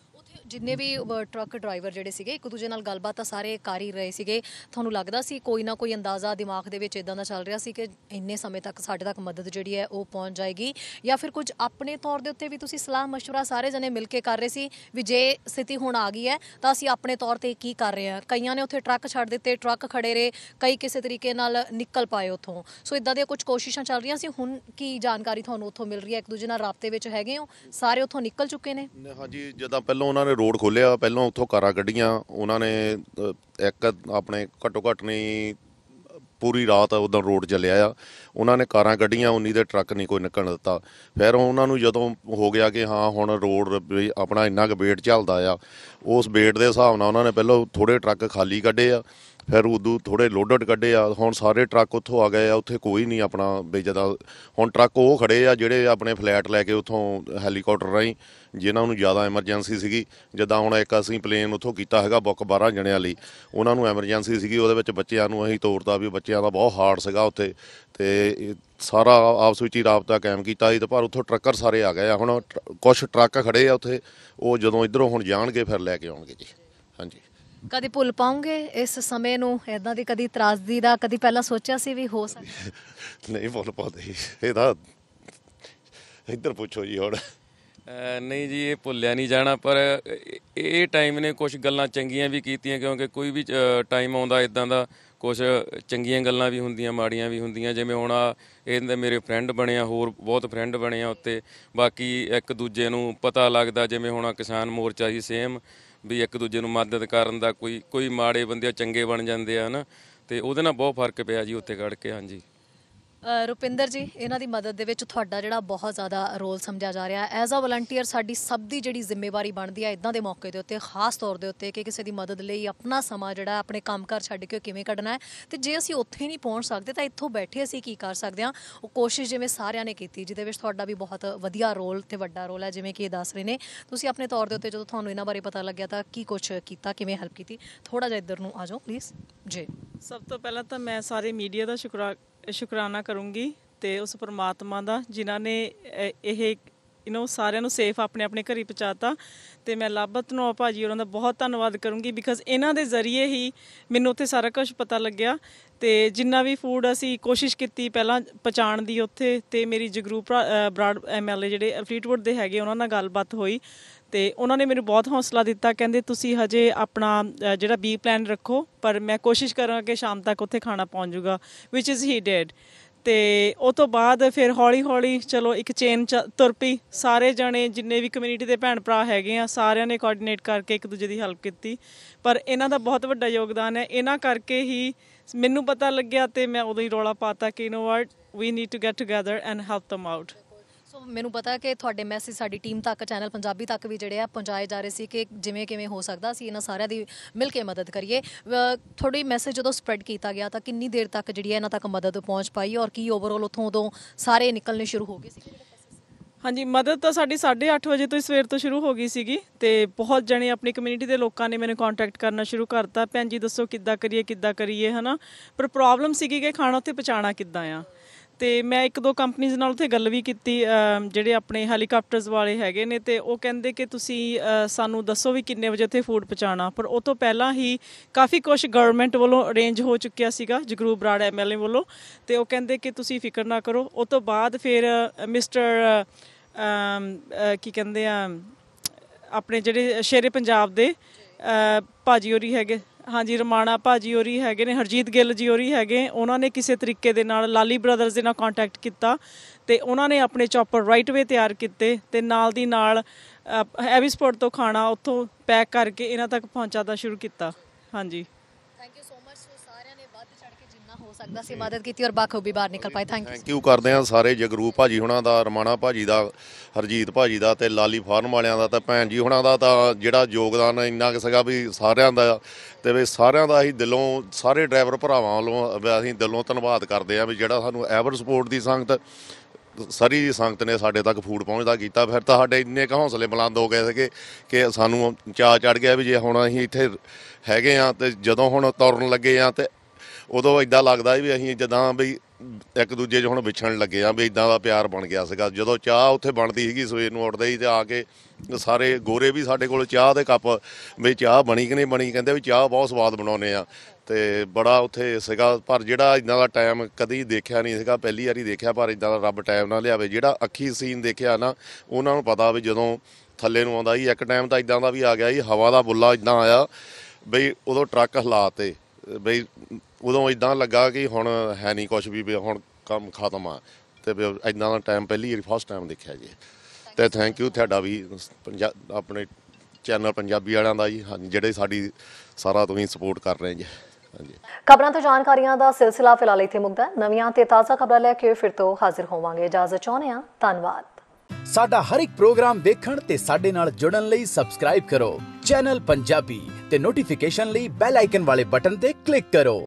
ਜਿੰਨੇ ਵੀ ਟਰੱਕ ਡਰਾਈਵਰ ਜਿਹੜੇ ਸੀਗੇ ਇੱਕ ਦੂਜੇ ਨਾਲ ਗੱਲਬਾਤ ਤਾਂ ਸਾਰੇ ਕਰ ਹੀ ਰਹੇ ਸੀਗੇ ਤੁਹਾਨੂੰ ਲੱਗਦਾ ਸੀ ਕੋਈ ਨਾ ਕੋਈ ਅੰਦਾਜ਼ਾ ਦਿਮਾਗ ਦੇ ਵਿੱਚ ਇਦਾਂ ਦਾ ਚੱਲ ਰਿਹਾ ਸੀ ਕਿ ਇੰਨੇ ਸਮੇਂ ਤੱਕ ਸਾਡੇ ਤੱਕ ਮਦਦ ਜਿਹੜੀ ਹੈ ਉਹ ਪਹੁੰਚ ਜਾਏਗੀ ਜਾਂ ਫਿਰ ਕੁਝ ਆਪਣੇ ਤੌਰ ਦੇ ਉੱਤੇ ਵੀ ਤੁਸੀਂ ਸਲਾਹ مشورہ ਸਾਰੇ ਜਣੇ ਮਿਲ ਕੇ ਕਰ ਰਹੇ ਸੀ ਵੀ ਜੇ ਸਥਿਤੀ ਹੁਣ ਆ ਗਈ ਹੈ ਤਾਂ ਅਸੀਂ ਆਪਣੇ ਤੌਰ ਤੇ ਕੀ ਕਰ ਰਹੇ ਹਾਂ ਕਈਆਂ ਨੇ ਉੱਥੇ ਟਰੱਕ ਛੱਡ ਦਿੱਤੇ ਟਰੱਕ ਖੜੇ ਰਹੇ ਕਈ ਕਿਸੇ ਤਰੀਕੇ ਨਾਲ ਨਿਕਲ ਪਾਏ ਉੱਥੋਂ ਸੋ ਇਦਾਂ ਦੀਆਂ ਕੁਝ ਕੋਸ਼ਿਸ਼ਾਂ ਚੱਲ ਰਹੀਆਂ ਸੀ ਹੁਣ ਕੀ ਜਾਣਕਾਰੀ ਤੁਹਾਨੂੰ ਉੱਥੋਂ ਮਿਲ ਰਹੀ ਹੈ ਇੱਕ ਦੂਜੇ ਨਾਲ ਰਾਬਤੇ ਵਿੱਚ ਹੈਗੇ ਹੋ ਸਾਰੇ ਉੱਥੋਂ ਨਿਕਲ ਚੁੱਕੇ ਨੇ ਹਾਂਜੀ ਜਦੋਂ ਪਹਿਲਾਂ ਉਹਨਾਂ ਉਹਨਾਂ ਨੇ ਰੋਡ ਖੋਲਿਆ ਪਹਿਲਾਂ ਉੱਥੋਂ ਕਾਰਾਂ ਕੱਢੀਆਂ ਉਹਨਾਂ ਨੇ ਇੱਕ ਆਪਣੇ ਘੱਟੋ ਘੱਟ ਨਹੀਂ ਪੂਰੀ ਰਾਤ ਉਦੋਂ ਰੋਡ ਚੱਲਿਆ ਆ ਉਹਨਾਂ ਨੇ ਕਾਰਾਂ ਕੱਢੀਆਂ ਉਨੀ ਦੇ ਟਰੱਕ ਨਹੀਂ ਕੋਈ ਨਿਕਲਣ ਦਿੱਤਾ ਫਿਰ ਉਹਨਾਂ ਨੂੰ ਜਦੋਂ ਹੋ ਗਿਆ ਕਿ ਹਾਂ ਹੁਣ ਰੋਡ ਆਪਣਾ ਇੰਨਾ ਕੁ ਵੇਟ ਚੱਲਦਾ ਆ ਉਸ ਵੇਟ ਦੇ ਹਿਸਾਬ ਨਾਲ ਉਹਨਾਂ ਨੇ ਪਹਿਲਾਂ ਥੋੜੇ ਟਰੱਕ ਖਾਲੀ ਕੱਢੇ ਆ ਫਿਰ ਉਦੋਂ ਥੋੜੇ ਲੋਡਡ ਕੱਢੇ ਆ ਹੁਣ ਸਾਰੇ ਟਰੱਕ ਉੱਥੋਂ ਆ ਗਏ ਆ ਉੱਥੇ ਕੋਈ ਨਹੀਂ ਆਪਣਾ ਬੇਜਦਾ ਹੁਣ ਟਰੱਕ ਉਹ ਖੜੇ ਆ ਜਿਹੜੇ ਆਪਣੇ ਫਲੈਟ ਲੈ ਕੇ ਉੱਥੋਂ ਹੈਲੀਕਾਪਟਰ ਰਾਈ ਜਿਨ੍ਹਾਂ ਨੂੰ ਜ਼ਿਆਦਾ ਐਮਰਜੈਂਸੀ ਸੀਗੀ ਜਦਾਂ ਹੁਣ ਇੱਕ ਅਸੀਂ ਪਲੇਨ ਉੱਥੋਂ ਕੀਤਾ ਹੈਗਾ ਬੁੱਕ 12 ਜਣਿਆਂ ਲਈ ਉਹਨਾਂ ਨੂੰ ਐਮਰਜੈਂਸੀ ਸੀਗੀ ਉਹਦੇ ਵਿੱਚ ਬੱਚਿਆਂ ਨੂੰ ਅਸੀਂ ਤੋਰਤਾ ਵੀ ਬੱਚਿਆਂ ਦਾ ਬਹੁਤ ਹਾਰਡ ਸੀਗਾ ਉੱਥੇ ਤੇ ਸਾਰਾ ਆਪਸ ਵਿੱਚ ਹੀ ਰਾਬਤਾ ਕਾਇਮ ਕੀਤਾ ਸੀ ਤੇ ਪਰ ਉੱਥੋਂ ਟਰੱਕਰ ਸਾਰੇ ਆ ਗਏ ਆ ਹੁਣ ਕੁਝ ਟਰੱਕ ਖੜੇ ਆ ਉੱਥੇ ਉਹ ਜਦੋਂ ਇਧਰੋਂ ਹੁਣ ਜਾਣਗੇ ਫਿਰ ਲੈ ਕੇ ਆਉਣਗੇ ਜੀ ਹਾਂਜੀ ਕਦੀ ਭੁੱਲ ਪਾਉਂਗੇ ਇਸ ਸਮੇਂ ਨੂੰ ਐਦਾਂ ਦੀ ਕਦੀ ਤਰਾਸਦੀ ਦਾ ਕਦੀ ਪਹਿਲਾਂ ਸੋਚਿਆ ਸੀ ਵੀ ਹੋ ਸਕਦਾ ਨਹੀਂ ਭੁੱਲ ਪਾਉਂਦੇ ਇਹਦਾ ਇੱਧਰ ਪੁੱਛੋ ਜੀ ਹੁਣ ਨਹੀਂ ਜੀ ਇਹ ਭੁੱਲਿਆ ਨਹੀਂ ਜਾਣਾ ਪਰ ਇਹ ਟਾਈਮ ਨੇ ਕੁਝ ਗੱਲਾਂ ਚੰਗੀਆਂ ਵੀ ਕੀਤੀਆਂ ਕਿਉਂਕਿ ਕੋਈ ਵੀ ਟਾਈਮ ਆਉਂਦਾ ਇਦਾਂ ਦਾ ਕੁਝ ਚੰਗੀਆਂ ਗੱਲਾਂ ਵੀ ਹੁੰਦੀਆਂ ਮਾੜੀਆਂ ਵੀ ਹੁੰਦੀਆਂ ਜਿਵੇਂ ਹੁਣ ਆ ਇਹਦੇ ਮੇਰੇ ਫਰੈਂਡ ਬਣਿਆ ਹੋਰ ਬਹੁਤ ਫਰੈਂਡ ਬਣੇ ਆ ਉੱਤੇ ਬਾਕੀ ਇੱਕ ਦੂਜੇ ਨੂੰ ਪਤਾ ਲੱਗਦਾ ਜਿਵੇਂ ਹੁਣ ਕਿਸਾਨ ਮੋਰਚਾ ਹੀ ਸੇਮ ਵੀ ਇੱਕ ਦੂਜੇ ਨੂੰ ਮਦਦ ਕਰਨ ਦਾ ਕੋਈ ਕੋਈ ਮਾੜੇ ਬੰਦੇ ਚੰਗੇ ਬਣ ਜਾਂਦੇ ਆ ਹਨਾ ਤੇ ਉਹਦੇ ਨਾਲ ਬਹੁਤ ਫਰਕ ਪਿਆ ਜੀ ਉੱਥੇ ਗੜ ਕੇ ਹਾਂਜੀ ਰੁਪਿੰਦਰ ਜੀ ਇਹਨਾਂ ਦੀ ਮਦਦ ਦੇ ਵਿੱਚ ਤੁਹਾਡਾ ਜਿਹੜਾ ਬਹੁਤ ਜ਼ਿਆਦਾ ਰੋਲ ਸਮਝਿਆ ਜਾ ਰਿਹਾ ਐਜ਼ ਅ ਵਲੰਟੀਅਰ ਸਾਡੀ ਸਭ ਦੀ ਜਿਹੜੀ ਜ਼ਿੰਮੇਵਾਰੀ ਬਣਦੀ ਹੈ ਇਦਾਂ ਦੇ ਮੌਕੇ ਦੇ ਉੱਤੇ ਖਾਸ ਤੌਰ ਦੇ ਉੱਤੇ ਕਿ ਕਿਸੇ ਦੀ ਮਦਦ ਲਈ ਆਪਣਾ ਸਮਾਂ ਜਿਹੜਾ ਆਪਣੇ ਕੰਮਕਾਰ ਛੱਡ ਕੇ ਕਿਵੇਂ ਕੱਢਣਾ ਹੈ ਤੇ ਜੇ ਅਸੀਂ ਉੱਥੇ ਨਹੀਂ ਪਹੁੰਚ ਸਕਦੇ ਤਾਂ ਇੱਥੋਂ ਬੈਠੇ ਅਸੀਂ ਕੀ ਕਰ ਸਕਦੇ ਹਾਂ ਉਹ ਕੋਸ਼ਿਸ਼ ਜਿਵੇਂ ਸਾਰਿਆਂ ਨੇ ਕੀਤੀ ਜਿਹਦੇ ਵਿੱਚ ਤੁਹਾਡਾ ਵੀ ਬਹੁਤ ਵਧੀਆ ਰੋਲ ਤੇ ਵੱਡਾ ਰੋਲ ਹੈ ਜਿਵੇਂ ਕਿ ਇਹ ਦੱਸ ਰਹੇ ਨੇ ਤੁਸੀਂ ਆਪਣੇ ਤੌਰ ਦੇ ਉੱਤੇ ਜਦੋਂ ਤੁਹਾਨੂੰ ਇਹਨਾਂ ਬਾਰੇ ਪਤਾ ਲੱਗਿਆ ਤਾਂ ਕੀ ਕੁਝ ਕੀਤਾ ਕਿਵੇਂ ਹੈਲਪ ਕੀਤੀ ਥੋੜਾ ਜਿਹਾ ਇੱਧਰ ਨੂੰ ਆ ਜਾਓ ਪਲੀਜ਼ ਜੀ ਸਭ ਤੋਂ ਪਹਿਲਾਂ ਤਾਂ ਮੈਂ ਸਾਰੇ ਮੀਡੀਆ ਦਾ ਸ਼ੁਕਰ ਸ਼ੁਕਰਾਨਾ ਕਰੂੰਗੀ ਤੇ ਉਸ ਪਰਮਾਤਮਾ ਦਾ ਜਿਨ੍ਹਾਂ ਨੇ ਇਹ ਯੂ نو ਸਾਰਿਆਂ ਨੂੰ ਸੇਫ ਆਪਣੇ ਆਪਣੇ ਘਰੀ ਪਹੁੰਚਾਤਾ ਤੇ ਮੈਂ ਲਾਭਤ ਨੂੰ ਭਾਜੀ ਉਹਨਾਂ ਦਾ ਬਹੁਤ ਧੰਨਵਾਦ ਕਰੂੰਗੀ ਬਿਕਾਜ਼ ਇਹਨਾਂ ਦੇ ਜ਼ਰੀਏ ਹੀ ਮੈਨੂੰ ਉੱਥੇ ਸਾਰਾ ਕੁਝ ਪਤਾ ਲੱਗਿਆ ਤੇ ਜਿੰਨਾ ਵੀ ਫੂਡ ਅਸੀਂ ਕੋਸ਼ਿਸ਼ ਕੀਤੀ ਪਹਿਲਾਂ ਪਹੁੰਚਾਣ ਦੀ ਉੱਥੇ ਤੇ ਮੇਰੀ ਜਗਰੂਪ ਬਰਾਡ ਐਮਐਲਏ ਜਿਹੜੇ ਫਲੀਟਵੁੱਡ ਦੇ ਹੈਗੇ ਉਹਨਾਂ ਨਾਲ ਗੱਲਬਾਤ ਹੋਈ ਤੇ ਉਹਨਾਂ ਨੇ ਮੈਨੂੰ ਬਹੁਤ ਹੌਸਲਾ ਦਿੱਤਾ ਕਹਿੰਦੇ ਤੁਸੀਂ ਹਜੇ ਆਪਣਾ ਜਿਹੜਾ ਬੀ ਪਲਾਨ ਰੱਖੋ ਪਰ ਮੈਂ ਕੋਸ਼ਿਸ਼ ਕਰਾਂਗਾ ਕਿ ਸ਼ਾਮ ਤੱਕ ਉੱਥੇ ਖਾਣਾ ਪਹੁੰਚ ਜਾਊਗਾ ਵਿਚ ਇਜ਼ ਹੀ ਡਿਡ ਤੇ ਉਹ ਤੋਂ ਬਾਅਦ ਫਿਰ ਹੌਲੀ ਹੌਲੀ ਚਲੋ ਇੱਕ ਚੇਨ ਤੁਰ ਪਈ ਸਾਰੇ ਜਣੇ ਜਿੰਨੇ ਵੀ ਕਮਿਊਨਿਟੀ ਦੇ ਭੈਣ ਭਰਾ ਹੈਗੇ ਆ ਸਾਰਿਆਂ ਨੇ ਕੋਆਰਡੀਨੇਟ ਕਰਕੇ ਇੱਕ ਦੂਜੇ ਦੀ ਹੈਲਪ ਕੀਤੀ ਪਰ ਇਹਨਾਂ ਦਾ ਬਹੁਤ ਵੱਡਾ ਯੋਗਦਾਨ ਹੈ ਇਹਨਾਂ ਕਰਕੇ ਹੀ ਮੈਨੂੰ ਪਤਾ ਲੱਗਿਆ ਤੇ ਮੈਂ ਉਦੋਂ ਹੀ ਰੋਲਾ ਪਾਤਾ ਕਿ innovate we need to get together and help them out so ਮੈਨੂੰ ਪਤਾ ਕਿ ਤੁਹਾਡੇ ਮੈਸੇਜ ਸਾਡੀ ਟੀਮ ਤੱਕ ਚੈਨਲ ਪੰਜਾਬੀ ਤੱਕ ਵੀ ਜਿਹੜੇ ਆ ਪਹੁੰਚਾਏ ਜਾ ਰਹੇ ਸੀ ਕਿ ਜਿਵੇਂ ਕਿਵੇਂ ਹੋ ਸਕਦਾ ਸੀ ਇਹਨਾਂ ਸਾਰਿਆਂ ਦੀ ਮਿਲ ਕੇ ਮਦਦ ਕਰੀਏ ਥੋੜੀ ਮੈਸੇਜ ਜਦੋਂ ਸਪਰੈਡ ਕੀਤਾ ਗਿਆ ਤਾਂ ਕਿੰਨੀ ਦੇਰ ਤੱਕ ਜਿਹੜੀ ਹੈ ਇਹਨਾਂ ਤੱਕ ਮਦਦ ਪਹੁੰਚ ਪਾਈ ਔਰ ਕੀ ਓਵਰਆਲ ਉਥੋਂ ਉਦੋਂ ਸਾਰੇ ਨਿਕਲਨੇ ਸ਼ੁਰੂ ਹੋ ਗਏ ਸੀ ਹਾਂਜੀ ਮਦਦ ਤਾਂ ਸਾਡੀ 8:30 ਵਜੇ ਤੋਂ ਸਵੇਰ ਤੋਂ ਸ਼ੁਰੂ ਹੋ ਗਈ ਸੀਗੀ ਤੇ ਬਹੁਤ ਜਣੇ ਆਪਣੀ ਕਮਿਊਨਿਟੀ ਦੇ ਲੋਕਾਂ ਨੇ ਮੈਨੂੰ ਕੰਟੈਕਟ ਕਰਨਾ ਸ਼ੁਰੂ ਕਰਤਾ ਭੈਣ ਜੀ ਦੱਸੋ ਕਿੱਦਾਂ ਕਰੀਏ ਕਿੱਦਾਂ ਕਰੀਏ ਹਨਾ ਪਰ ਪ੍ਰੋਬਲਮ ਸੀਗੀ ਕਿ ਖਾਣਾ ਉੱਥੇ ਪਹੁੰਚਾਣਾ ਕਿੱਦਾਂ ਆ ਤੇ ਮੈਂ ਇੱਕ ਦੋ ਕੰਪਨੀਆਂ ਨਾਲ ਉੱਥੇ ਗੱਲ ਵੀ ਕੀਤੀ ਜਿਹੜੇ ਆਪਣੇ ਹੈਲੀਕਾਪਟਰਸ ਵਾਲੇ ਹੈਗੇ ਨੇ ਤੇ ਉਹ ਕਹਿੰਦੇ ਕਿ ਤੁਸੀਂ ਸਾਨੂੰ ਦੱਸੋ ਵੀ ਕਿੰਨੇ ਵਜੇ ਉੱਥੇ ਫੂਡ ਪਹੁੰਚਾਣਾ ਪਰ ਉਹ ਤੋਂ ਪਹਿਲਾਂ ਹੀ ਕਾਫੀ ਕੁਝ ਗਵਰਨਮੈਂਟ ਵੱਲੋਂ ਅਰੇਂਜ ਹੋ ਚੁੱਕਿਆ ਸੀਗਾ ਜਗਰੂਪ ਬਰਾੜ ਐਮਐਲਏ ਵੱਲੋਂ ਤੇ ਉਹ ਕਹਿੰਦੇ ਕਿ ਤੁਸੀਂ ਫਿਕਰ ਨਾ ਕਰੋ ਉਹ ਤੋਂ ਬਾਅਦ ਫਿਰ ਮਿਸਟਰ ਕੀ ਕਹਿੰਦੇ ਆ ਆਪਣੇ ਜਿਹੜੇ ਸ਼ੇਰੇ ਪੰਜਾਬ ਦੇ ਭਾਜੀ ਹੋਰੀ ਹੈਗੇ ਹਾਂਜੀ ਰਮਾਣਾ ਭਾਜੀ ਹੋਰੀ ਹੈਗੇ ਨੇ ਹਰਜੀਤ ਗਿੱਲ ਜੀ ਹੋਰੀ ਹੈਗੇ ਉਹਨਾਂ ਨੇ ਕਿਸੇ ਤਰੀਕੇ ਦੇ ਨਾਲ ਲਾਲੀ ਬ੍ਰਦਰਸ ਦੇ ਨਾਲ ਕੰਟੈਕਟ ਕੀਤਾ ਤੇ ਉਹਨਾਂ ਨੇ ਆਪਣੇ ਚੌਪਰ ਰਾਈਟ ਵੇ ਤਿਆਰ ਕੀਤੇ ਤੇ ਨਾਲ ਦੀ ਨਾਲ ਐਵਿਸਪੋਰਟ ਤੋਂ ਖਾਣਾ ਉੱਥੋਂ ਪੈਕ ਕਰਕੇ ਇਹਨਾਂ ਤੱਕ ਪਹੁੰਚਾਦਾ ਸ਼ੁਰੂ ਕੀਤਾ ਹਾਂਜੀ ਥੈਂਕ ਯੂ ਸੋ ਸਕਦਾ ਸੀ ਮਦਦ ਕੀਤੀ ਔਰ ਬਾਖੂਬੀ ਬਾਹਰ ਨਿਕਲ ਪਾਏ ਥੈਂਕ ਯੂ ਥੈਂਕ ਯੂ ਕਰਦੇ ਆ ਸਾਰੇ ਜਗਰੂਪ ਭਾਜੀ ਹੁਣਾਂ ਦਾ ਰਮਾਣਾ ਭਾਜੀ ਦਾ ਹਰਜੀਤ ਭਾਜੀ ਦਾ ਤੇ ਲਾਲੀ ਫਾਰਮ ਵਾਲਿਆਂ ਦਾ ਤਾਂ ਭੈਣ ਜੀ ਹੁਣਾਂ ਦਾ ਤਾਂ ਜਿਹੜਾ ਯੋਗਦਾਨ ਇੰਨਾ ਕਿ ਸਗਾ ਵੀ ਸਾਰਿਆਂ ਦਾ ਤੇ ਵੀ ਸਾਰਿਆਂ ਦਾ ਅਸੀਂ ਦਿਲੋਂ ਸਾਰੇ ਡਰਾਈਵਰ ਭਰਾਵਾਂ ਵੱਲੋਂ ਅਸੀਂ ਦਿਲੋਂ ਧੰਨਵਾਦ ਕਰਦੇ ਆ ਵੀ ਜਿਹੜਾ ਸਾਨੂੰ ਐਵਰ ਸਪੋਰਟ ਦੀ ਸੰਗਤ ਸਾਰੀ ਸੰਗਤ ਨੇ ਸਾਡੇ ਤੱਕ ਫੂਡ ਪਹੁੰਚਦਾ ਕੀਤਾ ਫਿਰ ਤਾਂ ਸਾਡੇ ਇੰਨੇ ਕ ਹੌਸਲੇ ਬੁਲੰਦ ਹੋ ਗਏ ਸੀਗੇ ਕਿ ਸਾਨੂੰ ਚਾਹ ਚੜ ਗਿਆ ਵੀ ਜੇ ਹੁਣ ਅਸੀਂ ਇੱਥੇ ਹੈਗੇ ਆ ਤੇ ਜਦੋਂ ਹੁਣ ਤੁਰਨ ਲੱਗੇ ਆ ਤੇ ਉਦੋਂ ਇਦਾਂ ਲੱਗਦਾ ਵੀ ਅਸੀਂ ਜਦਾਂ ਵੀ ਇੱਕ ਦੂਜੇ 'ਚ ਹੁਣ ਵਿਛਣ ਲੱਗੇ ਆ ਵੀ ਇਦਾਂ ਦਾ ਪਿਆਰ ਬਣ ਗਿਆ ਸੀਗਾ ਜਦੋਂ ਚਾਹ ਉੱਥੇ ਬਣਦੀ ਸੀਗੀ ਸਵੇਰ ਨੂੰ ਉੱਠਦੇ ਹੀ ਤੇ ਆ ਕੇ ਸਾਰੇ ਗੋਰੇ ਵੀ ਸਾਡੇ ਕੋਲ ਚਾਹ ਦੇ ਕੱਪ ਵੀ ਚਾਹ ਬਣੀ ਕਿ ਨਹੀਂ ਬਣੀ ਕਹਿੰਦੇ ਵੀ ਚਾਹ ਬਹੁਤ ਸਵਾਦ ਬਣਾਉਨੇ ਆ ਤੇ ਬੜਾ ਉੱਥੇ ਸੀਗਾ ਪਰ ਜਿਹੜਾ ਇਦਾਂ ਦਾ ਟਾਈਮ ਕਦੀ ਦੇਖਿਆ ਨਹੀਂ ਸੀਗਾ ਪਹਿਲੀ ਵਾਰੀ ਦੇਖਿਆ ਪਰ ਇਦਾਂ ਦਾ ਰੱਬ ਟਾਈਮ ਨਾ ਲਿਆਵੇ ਜਿਹੜਾ ਅੱਖੀ ਸੀਨ ਦੇਖਿਆ ਨਾ ਉਹਨਾਂ ਨੂੰ ਪਤਾ ਵੀ ਜਦੋਂ ਥੱਲੇ ਨੂੰ ਆਉਂਦਾ ਹੀ ਇੱਕ ਟਾਈਮ ਤਾਂ ਇਦਾਂ ਦਾ ਵੀ ਆ ਗਿਆ ਹੀ ਹਵਾ ਦਾ ਬੁੱਲਾ ਇਦਾਂ ਆਇਆ ਬਈ ਉਦੋਂ ਟਰੱਕ ਹਲਾਤੇ ਬਈ ਉਦੋਂ ਇਦਾਂ ਲੱਗਾ ਕਿ ਹੁਣ ਹੈ ਨਹੀਂ ਕੁਝ ਵੀ ਹੁਣ ਕੰਮ ਖਤਮ ਆ ਤੇ ਇਦਾਂ ਦਾ ਟਾਈਮ ਪਹਿਲੀ ਵਾਰੀ ਫਸਟ ਟਾਈਮ ਦੇਖਿਆ ਜੀ ਤੇ ਥੈਂਕ ਯੂ ਤੁਹਾਡਾ ਵੀ ਆਪਣੇ ਚੈਨਲ ਪੰਜਾਬੀ ਵਾਲਿਆਂ ਦਾ ਜੀ ਹਾਂਜੀ ਜਿਹੜੇ ਸਾਡੀ ਸਾਰਾ ਤੁਸੀਂ ਸਪੋਰਟ ਕਰ ਰਹੇ ਜੀ ਹਾਂਜੀ ਖਬਰਾਂ ਤੋਂ ਜਾਣਕਾਰੀਆਂ ਦਾ ਸਿਲਸਿਲਾ ਫਿਲਹਾਲ ਇੱਥੇ ਮੁਕਦਾ ਨਵੀਆਂ ਤੇ ਤਾਜ਼ਾ ਖਬਰਾਂ ਲੈ ਕੇ ਫਿਰ ਤੋਂ ਹਾਜ਼ਰ ਹੋਵਾਂਗੇ ਇਜਾਜ਼ਤ ਚਾਹੁੰਦੇ ਆ ਧੰਨਵਾਦ ਸਾਡਾ ਹਰ ਇੱਕ ਪ੍ਰੋਗਰਾਮ ਦੇਖਣ ਤੇ ਸਾਡੇ ਨਾਲ ਜੁੜਨ ਲਈ ਸਬਸਕ੍ਰਾਈਬ ਕਰੋ ਚੈਨਲ ਪੰਜਾਬੀ ਤੇ ਨੋਟੀਫਿਕੇਸ਼ਨ ਲਈ ਬੈਲ ਆਈਕਨ ਵਾਲੇ ਬਟਨ ਤੇ ਕਲਿੱਕ ਕਰੋ